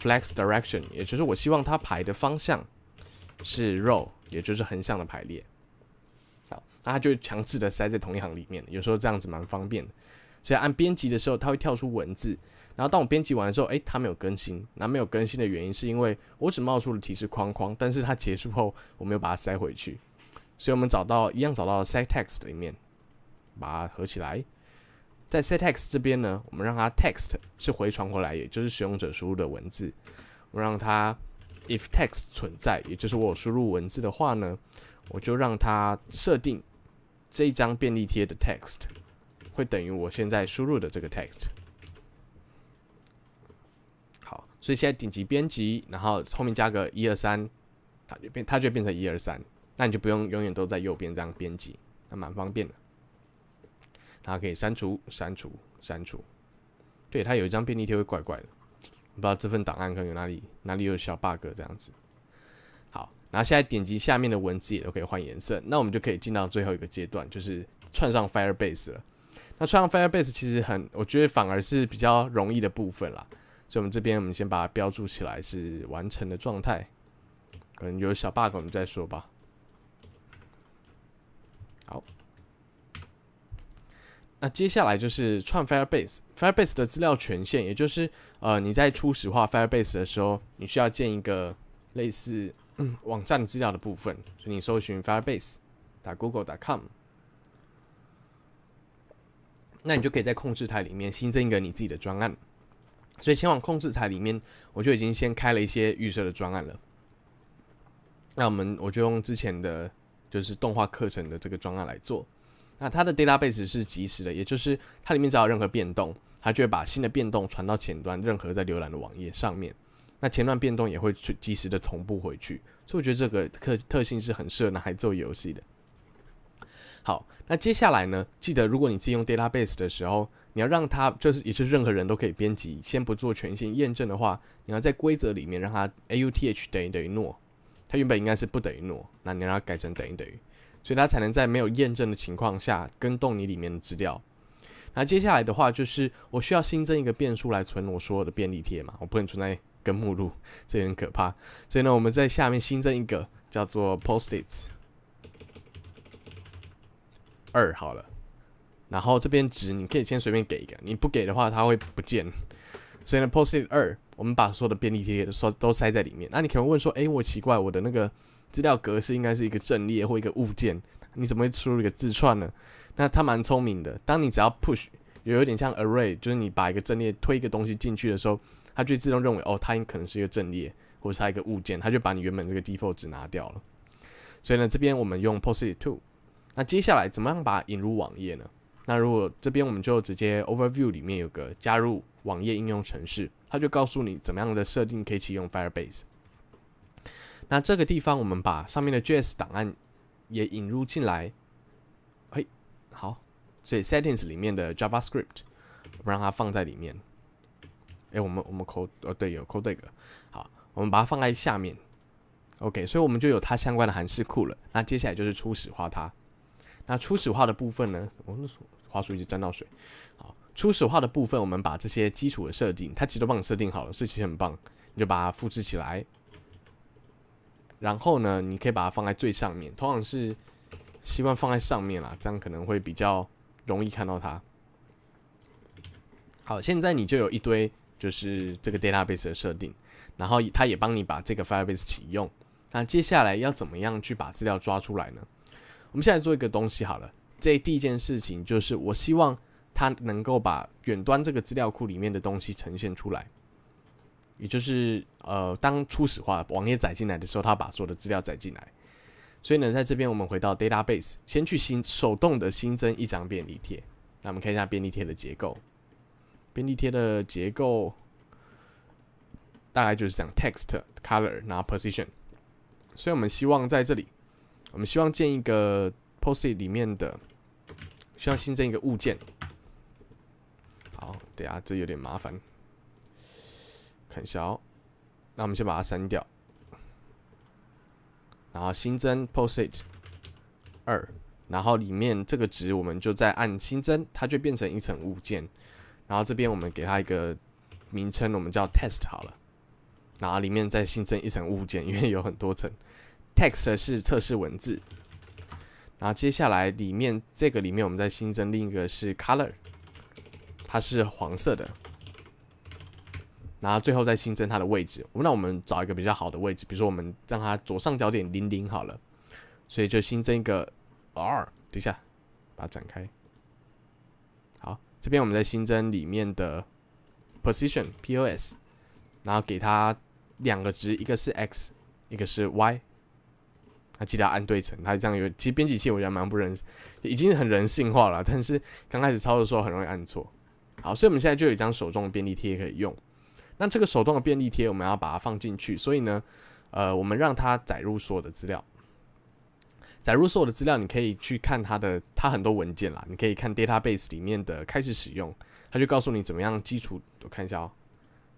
flex direction，也就是我希望它排的方向是 row，也就是横向的排列。好，那它就强制的塞在同一行里面有时候这样子蛮方便的。所以按编辑的时候，它会跳出文字。然后当我编辑完的时候，诶，它没有更新。那没有更新的原因是因为我只冒出了提示框框，但是它结束后我没有把它塞回去。所以我们找到一样，找到 set text 里面，把它合起来。在 set text 这边呢，我们让它 text 是回传回来，也就是使用者输入的文字。我让它 if text 存在，也就是我有输入文字的话呢，我就让它设定这一张便利贴的 text。会等于我现在输入的这个 text。好，所以现在点击编辑，然后后面加个一二三，它就变，它就变成一二三。那你就不用永远都在右边这样编辑，那蛮方便的。然后可以删除，删除，删除。对，它有一张便利贴会怪怪的，不知道这份档案可能有哪里哪里有小 bug 这样子。好，然后现在点击下面的文字也都可以换颜色，那我们就可以进到最后一个阶段，就是串上 Firebase 了。那穿上 Firebase 其实很，我觉得反而是比较容易的部分啦，所以我们这边我们先把它标注起来是完成的状态，可能有小 bug，我们再说吧。好，那接下来就是串 Firebase，Firebase 的资料权限，也就是呃你在初始化 Firebase 的时候，你需要建一个类似网站资料的部分，所以你搜寻 Firebase，打 Google.com。那你就可以在控制台里面新增一个你自己的专案，所以前往控制台里面，我就已经先开了一些预设的专案了。那我们我就用之前的就是动画课程的这个专案来做，那它的 data base 是即时的，也就是它里面只要有任何变动，它就会把新的变动传到前端任何在浏览的网页上面，那前端变动也会去及时的同步回去，所以我觉得这个特特性是很适合拿来做游戏的。好，那接下来呢？记得如果你自己用 database 的时候，你要让它就是也是任何人都可以编辑，先不做权限验证的话，你要在规则里面让它 auth 等于等于 no，它原本应该是不等于 no，那你让它改成等于等于，所以它才能在没有验证的情况下跟动你里面的资料。那接下来的话就是我需要新增一个变数来存我所有的便利贴嘛？我不能存在跟目录，这很可怕。所以呢，我们在下面新增一个叫做 postits。二好了，然后这边值你可以先随便给一个，你不给的话它会不见。所以呢 p o s t 二，我们把所有的便利贴都都塞在里面。那你可能问说，哎，我奇怪，我的那个资料格式应该是一个阵列或一个物件，你怎么会输入一个字串呢？那它蛮聪明的，当你只要 push 有有点像 array，就是你把一个阵列推一个东西进去的时候，它就自动认为哦，它可能是一个阵列或者是一个物件，它就把你原本这个 default 值拿掉了。所以呢，这边我们用 p o s t two。那接下来怎么样把引入网页呢？那如果这边我们就直接 overview 里面有个加入网页应用程式，它就告诉你怎么样的设定可以启用 Firebase。那这个地方我们把上面的 JS 档案也引入进来。嘿，好，所以 settings 里面的 JavaScript 我们让它放在里面。哎，我们我们扣呃对，有扣对个，好，我们把它放在下面。OK，所以我们就有它相关的函数库了。那接下来就是初始化它。那初始化的部分呢？我手话手一直沾到水。好，初始化的部分，我们把这些基础的设定，它其实都帮你设定好了，这其实很棒。你就把它复制起来，然后呢，你可以把它放在最上面，通常是希望放在上面啦，这样可能会比较容易看到它。好，现在你就有一堆就是这个 database 的设定，然后它也帮你把这个 firebase 启用。那接下来要怎么样去把资料抓出来呢？我们现在做一个东西好了。这第一件事情就是，我希望它能够把远端这个资料库里面的东西呈现出来，也就是呃，当初始化网页载进来的时候，它把所有的资料载进来。所以呢，在这边我们回到 database，先去新手动的新增一张便利贴。那我们看一下便利贴的结构，便利贴的结构大概就是讲 text、color 然后 position。所以，我们希望在这里。我们希望建一个 post 里面的，希望新增一个物件。好，等下这有点麻烦，看一下哦。那我们先把它删掉，然后新增 post 二，然后里面这个值我们就再按新增，它就变成一层物件。然后这边我们给它一个名称，我们叫 test 好了。然后里面再新增一层物件，因为有很多层。text 是测试文字，然后接下来里面这个里面，我们再新增另一个是 color，它是黄色的。然后最后再新增它的位置。那我们找一个比较好的位置，比如说我们让它左上角点零零好了，所以就新增一个 r。等一下，把它展开。好，这边我们在新增里面的 position pos，然后给它两个值，一个是 x，一个是 y。记得要按对称，它这样有。其实编辑器我觉得蛮不人，已经很人性化了。但是刚开始操作的时候很容易按错。好，所以我们现在就有一张手动便利贴可以用。那这个手动的便利贴我们要把它放进去，所以呢，呃，我们让它载入所有的资料。载入所有的资料，你可以去看它的，它很多文件啦。你可以看 database 里面的开始使用，它就告诉你怎么样基础。我看一下哦，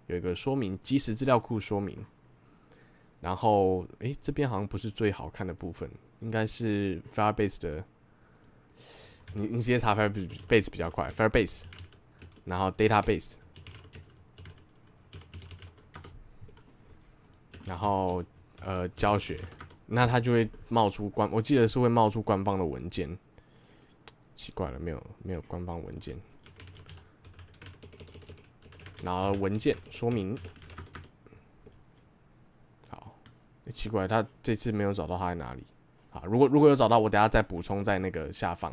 有一个说明，即时资料库说明。然后，哎，这边好像不是最好看的部分，应该是 Firebase 的。你你直接查 Firebase 比较快，Firebase，然后 Database，然后呃教学，那它就会冒出官，我记得是会冒出官方的文件。奇怪了，没有没有官方文件。然后文件说明。奇怪，他这次没有找到他在哪里啊？如果如果有找到，我等下再补充在那个下方。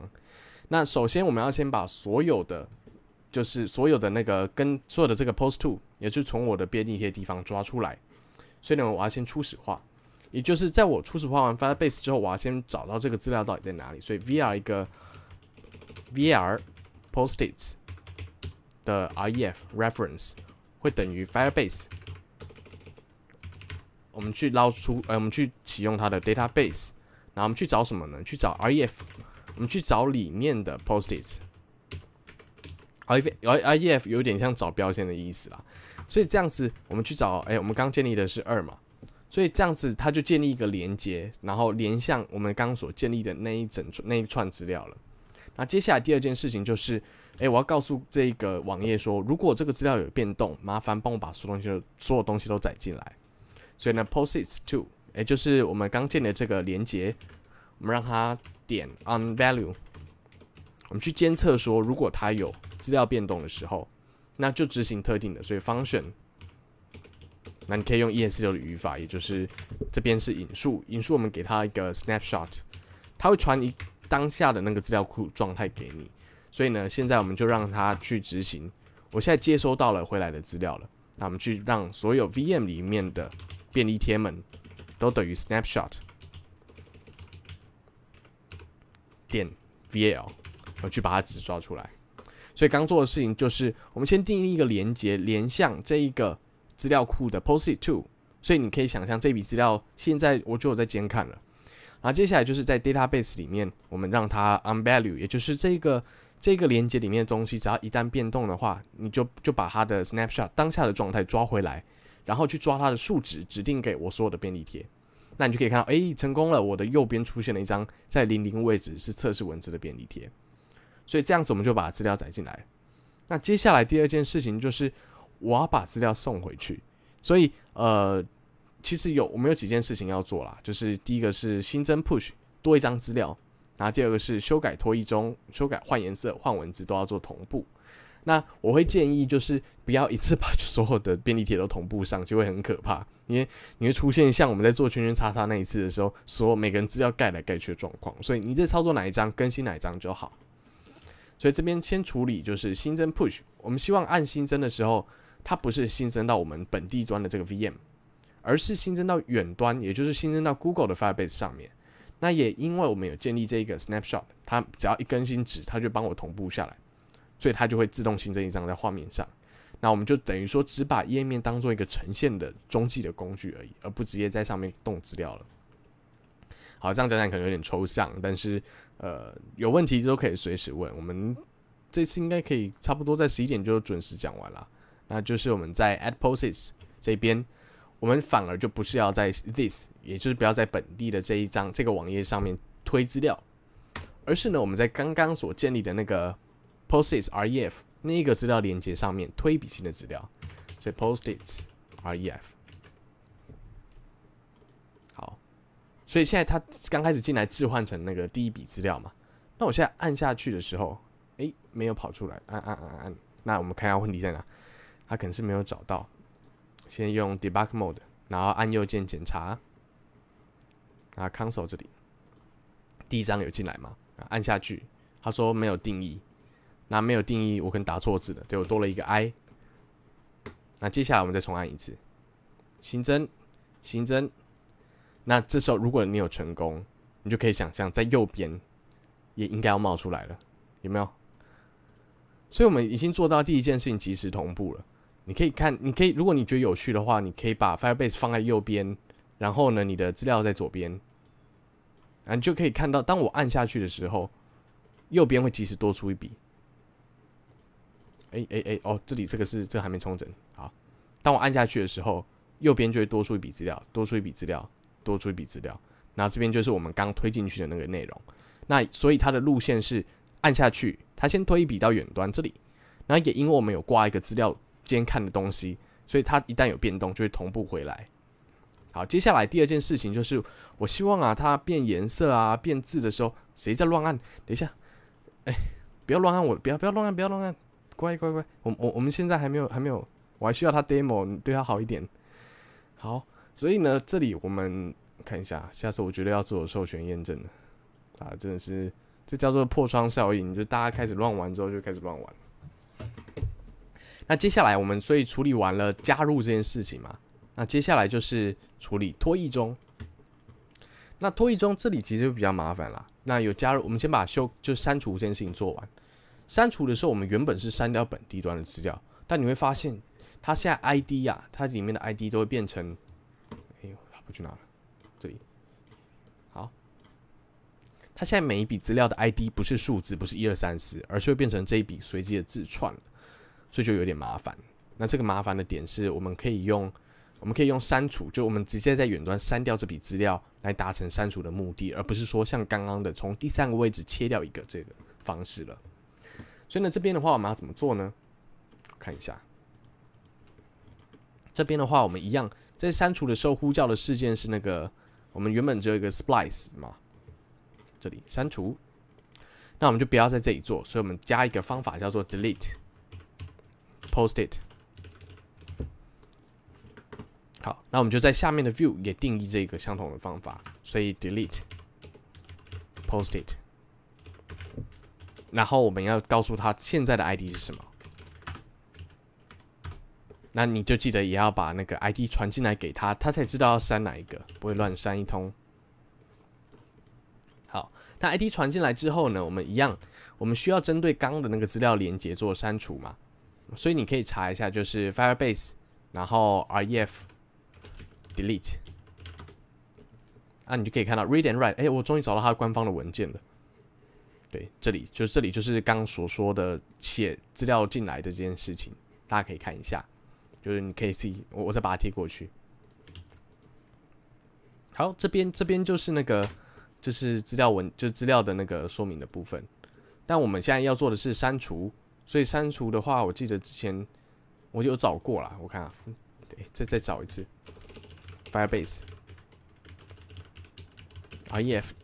那首先我们要先把所有的，就是所有的那个跟所有的这个 post to，也是从我的编的一些地方抓出来。所以呢，我要先初始化，也就是在我初始化完 Firebase 之后，我要先找到这个资料到底在哪里。所以 VR 一个 VR post it 的 ref reference 会等于 Firebase。我们去捞出，呃，我们去启用它的 database，然后我们去找什么呢？去找 ref，我们去找里面的 posts。ref ref 有点像找标签的意思啦，所以这样子我们去找，哎，我们刚建立的是二嘛，所以这样子它就建立一个连接，然后连向我们刚所建立的那一整那一串资料了。那接下来第二件事情就是，哎，我要告诉这个网页说，如果这个资料有变动，麻烦帮我把所有东西、所有东西都载进来。所以呢，postes i to，也就是我们刚建的这个连接，我们让它点 on value，我们去监测说，如果它有资料变动的时候，那就执行特定的，所以 function，那你可以用 ES6 的语法，也就是这边是引数，引数我们给它一个 snapshot，它会传一当下的那个资料库状态给你，所以呢，现在我们就让它去执行，我现在接收到了回来的资料了，那我们去让所有 VM 里面的。便利贴们都等于 snapshot 点 vl 我去把它纸抓出来。所以刚做的事情就是，我们先定义一个连接，连向这一个资料库的 post two。所以你可以想象这笔资料现在我就有在监看了。然后接下来就是在 database 里面，我们让它 unvalue，也就是这个这个连接里面的东西，只要一旦变动的话，你就就把它的 snapshot 当下的状态抓回来。然后去抓它的数值，指定给我所有的便利贴，那你就可以看到，哎，成功了，我的右边出现了一张在零零位置是测试文字的便利贴，所以这样子我们就把资料载进来。那接下来第二件事情就是我要把资料送回去，所以呃，其实有我们有几件事情要做啦，就是第一个是新增 push 多一张资料，然后第二个是修改拖一中，修改换颜色、换文字都要做同步。那我会建议就是不要一次把所有的便利贴都同步上，就会很可怕，因为你会出现像我们在做圈圈叉叉那一次的时候，所有每个人资料盖来盖去的状况。所以你这操作哪一张更新哪一张就好。所以这边先处理就是新增 push，我们希望按新增的时候，它不是新增到我们本地端的这个 VM，而是新增到远端，也就是新增到 Google 的 Firebase 上面。那也因为我们有建立这个 snapshot，它只要一更新值，它就帮我同步下来。所以它就会自动新增一张在画面上，那我们就等于说只把页面当做一个呈现的中继的工具而已，而不直接在上面动资料了。好，这样讲讲可能有点抽象，但是呃有问题都可以随时问。我们这次应该可以差不多在十一点就准时讲完了。那就是我们在 Adpose 这边，我们反而就不是要在 This，也就是不要在本地的这一张这个网页上面推资料，而是呢我们在刚刚所建立的那个。post its ref 那一个资料连接上面推笔性的资料，所以 post its ref 好，所以现在它刚开始进来置换成那个第一笔资料嘛？那我现在按下去的时候，哎，没有跑出来，按按按按。那我们看一下问题在哪？它可能是没有找到。先用 debug mode，然后按右键检查啊，console 这里第一张有进来吗？啊，按下去，他说没有定义。那没有定义，我可能打错字了，对我多了一个 i。那接下来我们再重按一次，新增，新增。那这时候如果你有成功，你就可以想象在右边也应该要冒出来了，有没有？所以我们已经做到第一件事情，及时同步了。你可以看，你可以，如果你觉得有趣的话，你可以把 Firebase 放在右边，然后呢，你的资料在左边，啊，你就可以看到，当我按下去的时候，右边会及时多出一笔。哎哎哎哦，这里这个是这个还没充整好。当我按下去的时候，右边就会多出一笔资料，多出一笔资料，多出一笔资料。那这边就是我们刚推进去的那个内容。那所以它的路线是按下去，它先推一笔到远端这里。然后也因为我们有挂一个资料监看的东西，所以它一旦有变动就会同步回来。好，接下来第二件事情就是，我希望啊它变颜色啊变字的时候，谁在乱按？等一下，哎，不要乱按我，不要不要乱按，不要乱按。乖乖乖，我我我们现在还没有还没有，我还需要他 demo，你对他好一点，好，所以呢，这里我们看一下，下次我觉得要做授权验证的，啊，真的是，这叫做破窗效应，就大家开始乱玩之后就开始乱玩。那接下来我们所以处理完了加入这件事情嘛，那接下来就是处理脱衣中，那脱衣中这里其实就比较麻烦啦，那有加入，我们先把修就删除这件事情做完。删除的时候，我们原本是删掉本地端的资料，但你会发现，它现在 ID 呀，它里面的 ID 都会变成，哎呦，拿不去哪了？这里，好，它现在每一笔资料的 ID 不是数字，不是一二三四，而是会变成这一笔随机的字串，所以就有点麻烦。那这个麻烦的点是，我们可以用，我们可以用删除，就我们直接在远端删掉这笔资料，来达成删除的目的，而不是说像刚刚的从第三个位置切掉一个这个方式了。所以呢，这边的话我们要怎么做呢？看一下，这边的话我们一样，在删除的时候呼叫的事件是那个，我们原本只有一个 splice 嘛，这里删除，那我们就不要在这里做，所以我们加一个方法叫做 delete，post it。好，那我们就在下面的 view 也定义这个相同的方法，所以 delete，post it。然后我们要告诉他现在的 ID 是什么，那你就记得也要把那个 ID 传进来给他，他才知道要删哪一个，不会乱删一通。好，那 ID 传进来之后呢，我们一样，我们需要针对刚的那个资料连接做删除嘛，所以你可以查一下，就是 Firebase，然后 REF delete，那你就可以看到 read and write，哎，我终于找到它官方的文件了。对，这里就是这里，就是刚所说的写资料进来的这件事情，大家可以看一下，就是你可以自己，我我再把它贴过去。好，这边这边就是那个就是资料文，就资料的那个说明的部分。但我们现在要做的是删除，所以删除的话，我记得之前我有找过了，我看啊，对，再再找一次，Firebase，ref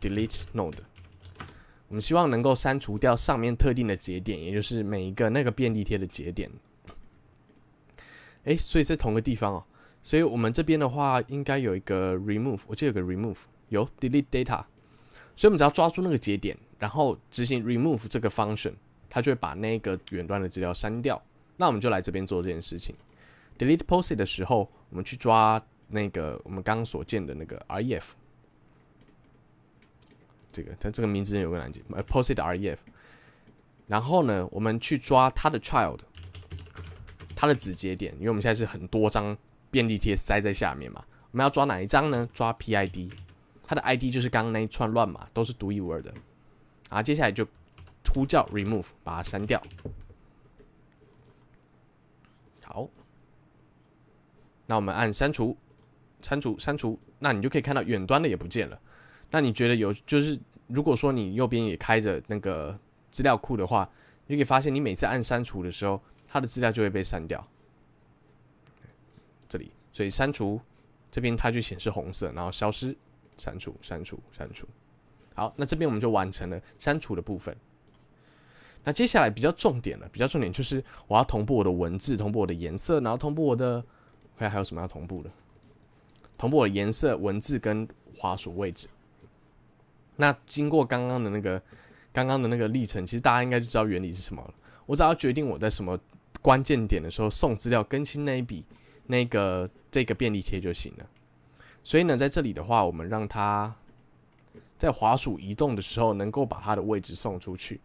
delete node。我们希望能够删除掉上面特定的节点，也就是每一个那个便利贴的节点。哎，所以在同个地方哦，所以我们这边的话应该有一个 remove，我记得有个 remove，有 delete data。所以我们只要抓住那个节点，然后执行 remove 这个 function，它就会把那个远端的资料删掉。那我们就来这边做这件事情。delete post 的时候，我们去抓那个我们刚刚所见的那个 ref。这个它这个名字有个拦截 a p o s e t ref。然后呢，我们去抓它的 child，它的子节点，因为我们现在是很多张便利贴塞在下面嘛。我们要抓哪一张呢？抓 pid，它的 id 就是刚刚那一串乱码，都是独一无二的。啊，接下来就呼叫 remove，把它删掉。好，那我们按删除，删除，删除，那你就可以看到远端的也不见了。那你觉得有就是？如果说你右边也开着那个资料库的话，你可以发现你每次按删除的时候，它的资料就会被删掉。这里，所以删除这边它就显示红色，然后消失。删除，删除，删除。好，那这边我们就完成了删除的部分。那接下来比较重点了，比较重点就是我要同步我的文字，同步我的颜色，然后同步我的，看还有什么要同步的？同步我的颜色、文字跟滑鼠位置。那经过刚刚的那个，刚刚的那个历程，其实大家应该就知道原理是什么了。我只要决定我在什么关键点的时候送资料更新那一笔，那个这个便利贴就行了。所以呢，在这里的话，我们让它在滑鼠移动的时候能够把它的位置送出去。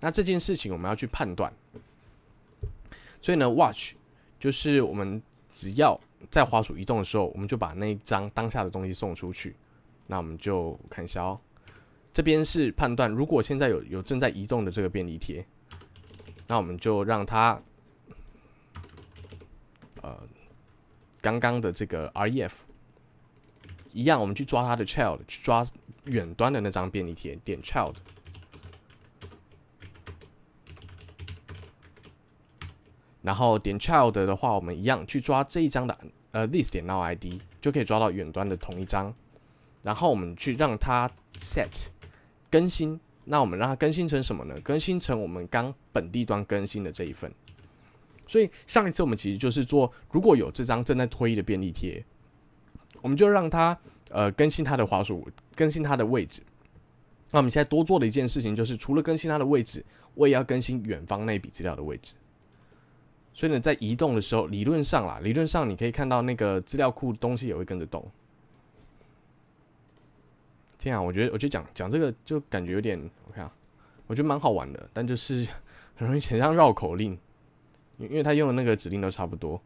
那这件事情我们要去判断。所以呢，watch 就是我们只要在滑鼠移动的时候，我们就把那一张当下的东西送出去。那我们就看一下哦。这边是判断，如果现在有有正在移动的这个便利贴，那我们就让它，呃，刚刚的这个 ref 一样，我们去抓它的 child，去抓远端的那张便利贴，点 child，然后点 child 的话，我们一样去抓这一张的，呃，this 点 now id 就可以抓到远端的同一张，然后我们去让它 set。更新，那我们让它更新成什么呢？更新成我们刚本地端更新的这一份。所以上一次我们其实就是做，如果有这张正在推的便利贴，我们就让它呃更新它的滑鼠，更新它的位置。那我们现在多做的一件事情就是，除了更新它的位置，我也要更新远方那笔资料的位置。所以呢，在移动的时候，理论上啦，理论上你可以看到那个资料库东西也会跟着动。这样，我觉得，我就讲讲这个，就感觉有点，我看，我觉得蛮好玩的，但就是很容易写像绕口令，因因为他用的那个指令都差不多。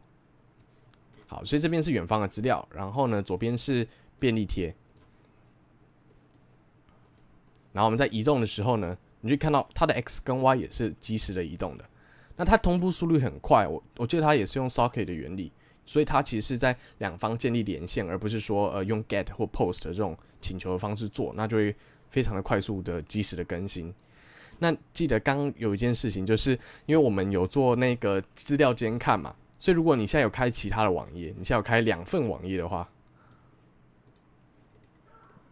好，所以这边是远方的资料，然后呢，左边是便利贴，然后我们在移动的时候呢，你就看到它的 x 跟 y 也是及时的移动的，那它同步速率很快，我我记得它也是用 socket 的原理。所以它其实是在两方建立连线，而不是说呃用 get 或 post 这种请求的方式做，那就会非常的快速的及时的更新。那记得刚有一件事情，就是因为我们有做那个资料监看嘛，所以如果你现在有开其他的网页，你现在有开两份网页的话，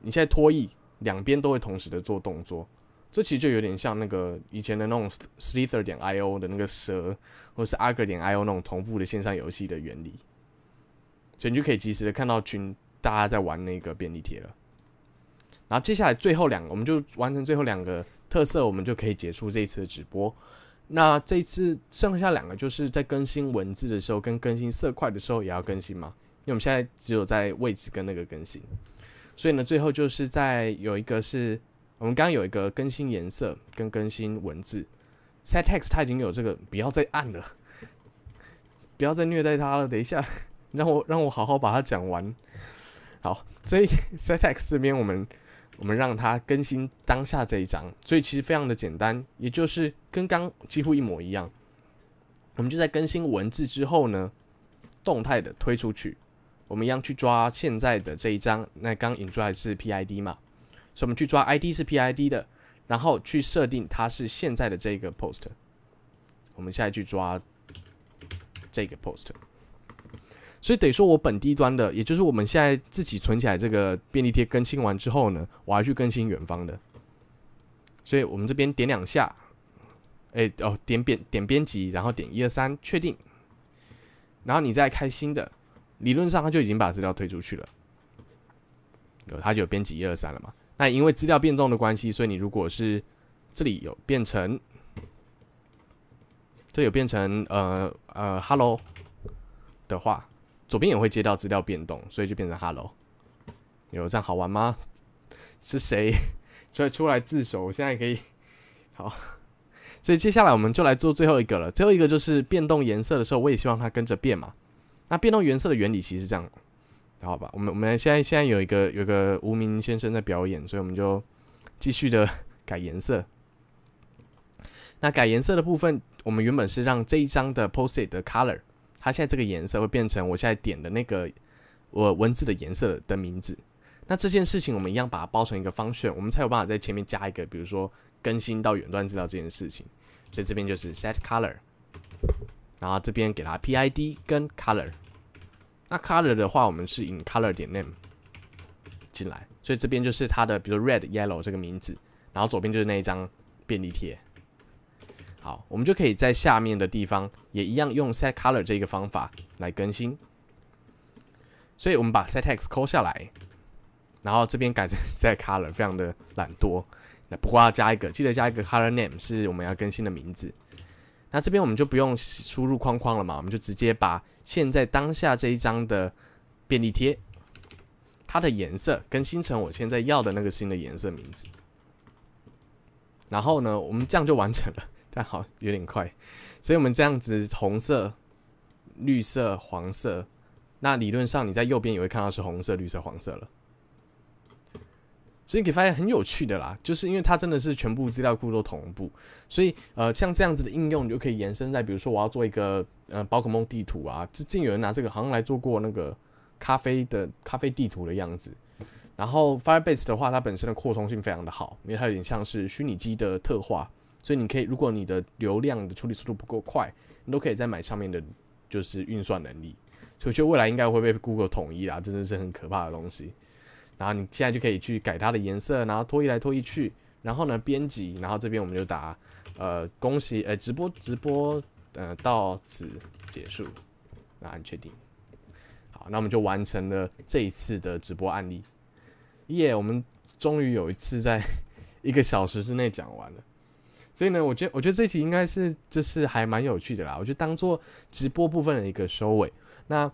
你现在拖译两边都会同时的做动作。这其实就有点像那个以前的那种 Slither 点 I O 的那个蛇，或者是 a g e r 点 I O 那种同步的线上游戏的原理，所以你就可以及时的看到群大家在玩那个便利贴了。然后接下来最后两，我们就完成最后两个特色，我们就可以结束这一次的直播。那这一次剩下两个就是在更新文字的时候跟更新色块的时候也要更新嘛？因为我们现在只有在位置跟那个更新，所以呢，最后就是在有一个是。我们刚刚有一个更新颜色跟更新文字，set text 它已经有这个，不要再按了，*laughs* 不要再虐待它了。等一下，*laughs* 让我让我好好把它讲完。好，所以 *laughs* set text 这边我们我们让它更新当下这一张，所以其实非常的简单，也就是跟刚几乎一模一样。我们就在更新文字之后呢，动态的推出去，我们一样去抓现在的这一张。那刚引出来是 pid 嘛？所以我们去抓 ID 是 PID 的，然后去设定它是现在的这个 post。我们现在去抓这个 post。所以得说，我本地端的，也就是我们现在自己存起来这个便利贴更新完之后呢，我还去更新远方的。所以我们这边点两下，哎哦，点编点编辑，然后点一二三确定，然后你再开新的，理论上它就已经把资料推出去了，有它就有编辑一二三了嘛。那因为资料变动的关系，所以你如果是这里有变成，这里有变成呃呃 hello 的话，左边也会接到资料变动，所以就变成 hello。有这样好玩吗？是谁？就 *laughs* 出来自首，现在可以好。所以接下来我们就来做最后一个了。最后一个就是变动颜色的时候，我也希望它跟着变嘛。那变动颜色的原理其实是这样。好吧，我们我们现在现在有一个有个无名先生在表演，所以我们就继续的 *laughs* 改颜色。那改颜色的部分，我们原本是让这一张的 post 的 color，它现在这个颜色会变成我现在点的那个我文字的颜色的名字。那这件事情我们一样把它包成一个方 n 我们才有办法在前面加一个，比如说更新到远端资料这件事情。所以这边就是 set color，然后这边给它 pid 跟 color。那 color 的话，我们是引 color 点 name 进来，所以这边就是它的，比如 red、yellow 这个名字，然后左边就是那一张便利贴。好，我们就可以在下面的地方也一样用 set color 这个方法来更新。所以，我们把 set text 下来，然后这边改成 *laughs* set color，非常的懒惰。那不过要加一个，记得加一个 color name，是我们要更新的名字。那这边我们就不用输入框框了嘛，我们就直接把现在当下这一张的便利贴，它的颜色跟星成我现在要的那个新的颜色名字，然后呢，我们这样就完成了。但好有点快，所以我们这样子红色、绿色、黄色，那理论上你在右边也会看到是红色、绿色、黄色了。所以你可以发现很有趣的啦，就是因为它真的是全部资料库都同步，所以呃像这样子的应用，你就可以延伸在比如说我要做一个呃宝可梦地图啊，最近有人拿这个好像来做过那个咖啡的咖啡地图的样子。然后 Firebase 的话，它本身的扩充性非常的好，因为它有点像是虚拟机的特化，所以你可以如果你的流量的处理速度不够快，你都可以再买上面的就是运算能力。所以我觉得未来应该会被 Google 统一啦，真的是很可怕的东西。然后你现在就可以去改它的颜色，然后拖移来拖移去，然后呢编辑，然后这边我们就打，呃恭喜，呃直播直播，呃到此结束，那按确定，好，那我们就完成了这一次的直播案例，耶，我们终于有一次在一个小时之内讲完了，所以呢，我觉我觉得这期应该是就是还蛮有趣的啦，我就当做直播部分的一个收尾，那。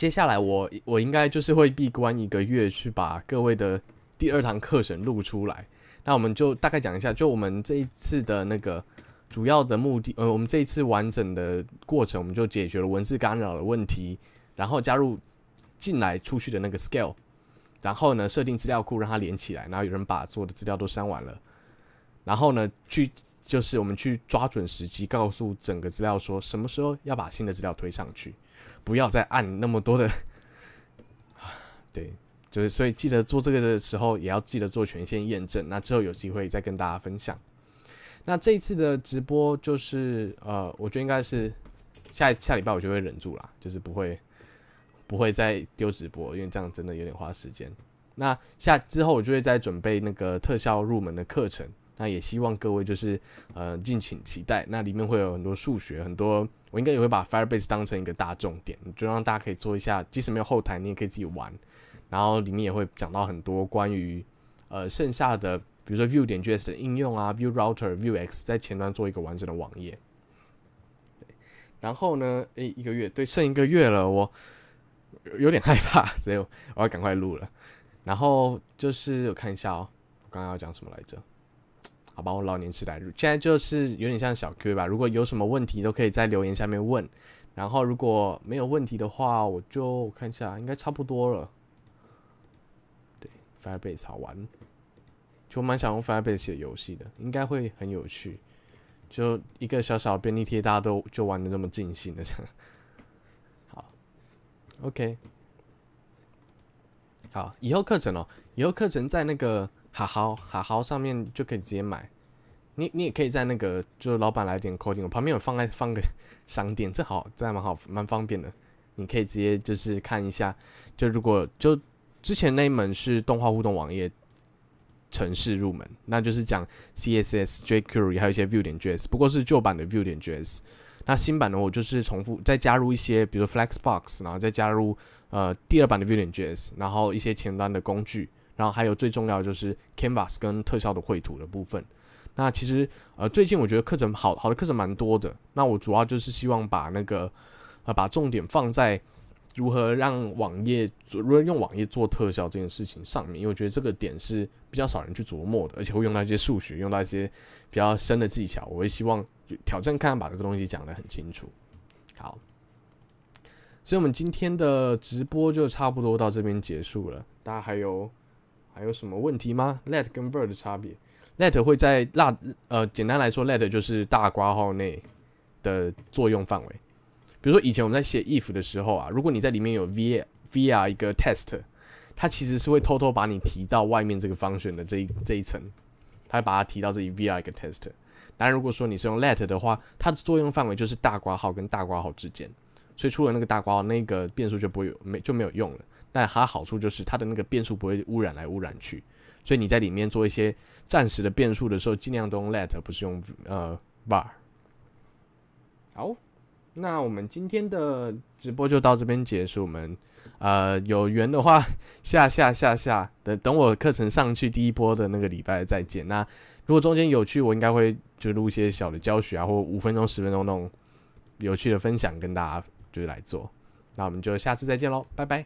接下来我我应该就是会闭关一个月，去把各位的第二堂课程录出来。那我们就大概讲一下，就我们这一次的那个主要的目的，呃，我们这一次完整的过程，我们就解决了文字干扰的问题，然后加入进来出去的那个 scale，然后呢，设定资料库让它连起来，然后有人把所有的资料都删完了，然后呢，去就是我们去抓准时机，告诉整个资料说什么时候要把新的资料推上去。不要再按那么多的 *laughs* 对，就是所以记得做这个的时候，也要记得做权限验证。那之后有机会再跟大家分享。那这一次的直播就是呃，我觉得应该是下下礼拜我就会忍住啦，就是不会不会再丢直播，因为这样真的有点花时间。那下之后我就会再准备那个特效入门的课程。那也希望各位就是呃，敬请期待。那里面会有很多数学，很多我应该也会把 Firebase 当成一个大重点，就让大家可以做一下，即使没有后台，你也可以自己玩。然后里面也会讲到很多关于呃剩下的，比如说 View 点 JS 的应用啊，View Router、View X 在前端做一个完整的网页。然后呢，一一个月，对，剩一个月了，我有点害怕，所以我要赶快录了。然后就是我看一下哦，我刚刚要讲什么来着？把我老年呆代，现在就是有点像小 Q 吧。如果有什么问题，都可以在留言下面问。然后如果没有问题的话，我就看一下，应该差不多了。对，f i r e b a s e 好玩，就蛮想用 Firebase 写游戏的，应该会很有趣。就一个小小便利贴，大家都就玩的那么尽兴的这样。*laughs* 好，OK。好，以后课程哦，以后课程在那个。好好好好，上面就可以直接买。你你也可以在那个，就是老板来点 coding，我旁边有放在放个 *laughs* 商店，这好这还蛮好蛮方便的。你可以直接就是看一下，就如果就之前那一门是动画互动网页，城市入门，那就是讲 CSS、jQuery 还有一些 Vue 点 JS，不过是旧版的 Vue 点 JS。那新版的我就是重复再加入一些，比如 Flexbox，然后再加入呃第二版的 Vue 点 JS，然后一些前端的工具。然后还有最重要就是 Canvas 跟特效的绘图的部分。那其实呃，最近我觉得课程好好的课程蛮多的。那我主要就是希望把那个呃把重点放在如何让网页如何用网页做特效这件事情上面，因为我觉得这个点是比较少人去琢磨的，而且会用到一些数学，用到一些比较深的技巧。我会希望挑战看把这个东西讲的很清楚。好，所以我们今天的直播就差不多到这边结束了。大家还有。还有什么问题吗？let 跟 bird 的差别，let 会在辣，呃，简单来说，let 就是大括号内的作用范围。比如说以前我们在写 if 的时候啊，如果你在里面有 v v r 一个 test，它其实是会偷偷把你提到外面这个方选的这一这一层，它会把它提到这里 v r 一个 test。但如果说你是用 let 的话，它的作用范围就是大括号跟大括号之间，所以出了那个大括号，那个变数就不会有没就没有用了。但它好处就是它的那个变数不会污染来污染去，所以你在里面做一些暂时的变数的时候，尽量都用 let，不是用呃 var。好，那我们今天的直播就到这边结束。我们呃有缘的话，下下下下等等我课程上去第一波的那个礼拜再见。那如果中间有趣，我应该会就录一些小的教学啊，或五分钟十分钟那种有趣的分享跟大家就是来做。那我们就下次再见喽，拜拜。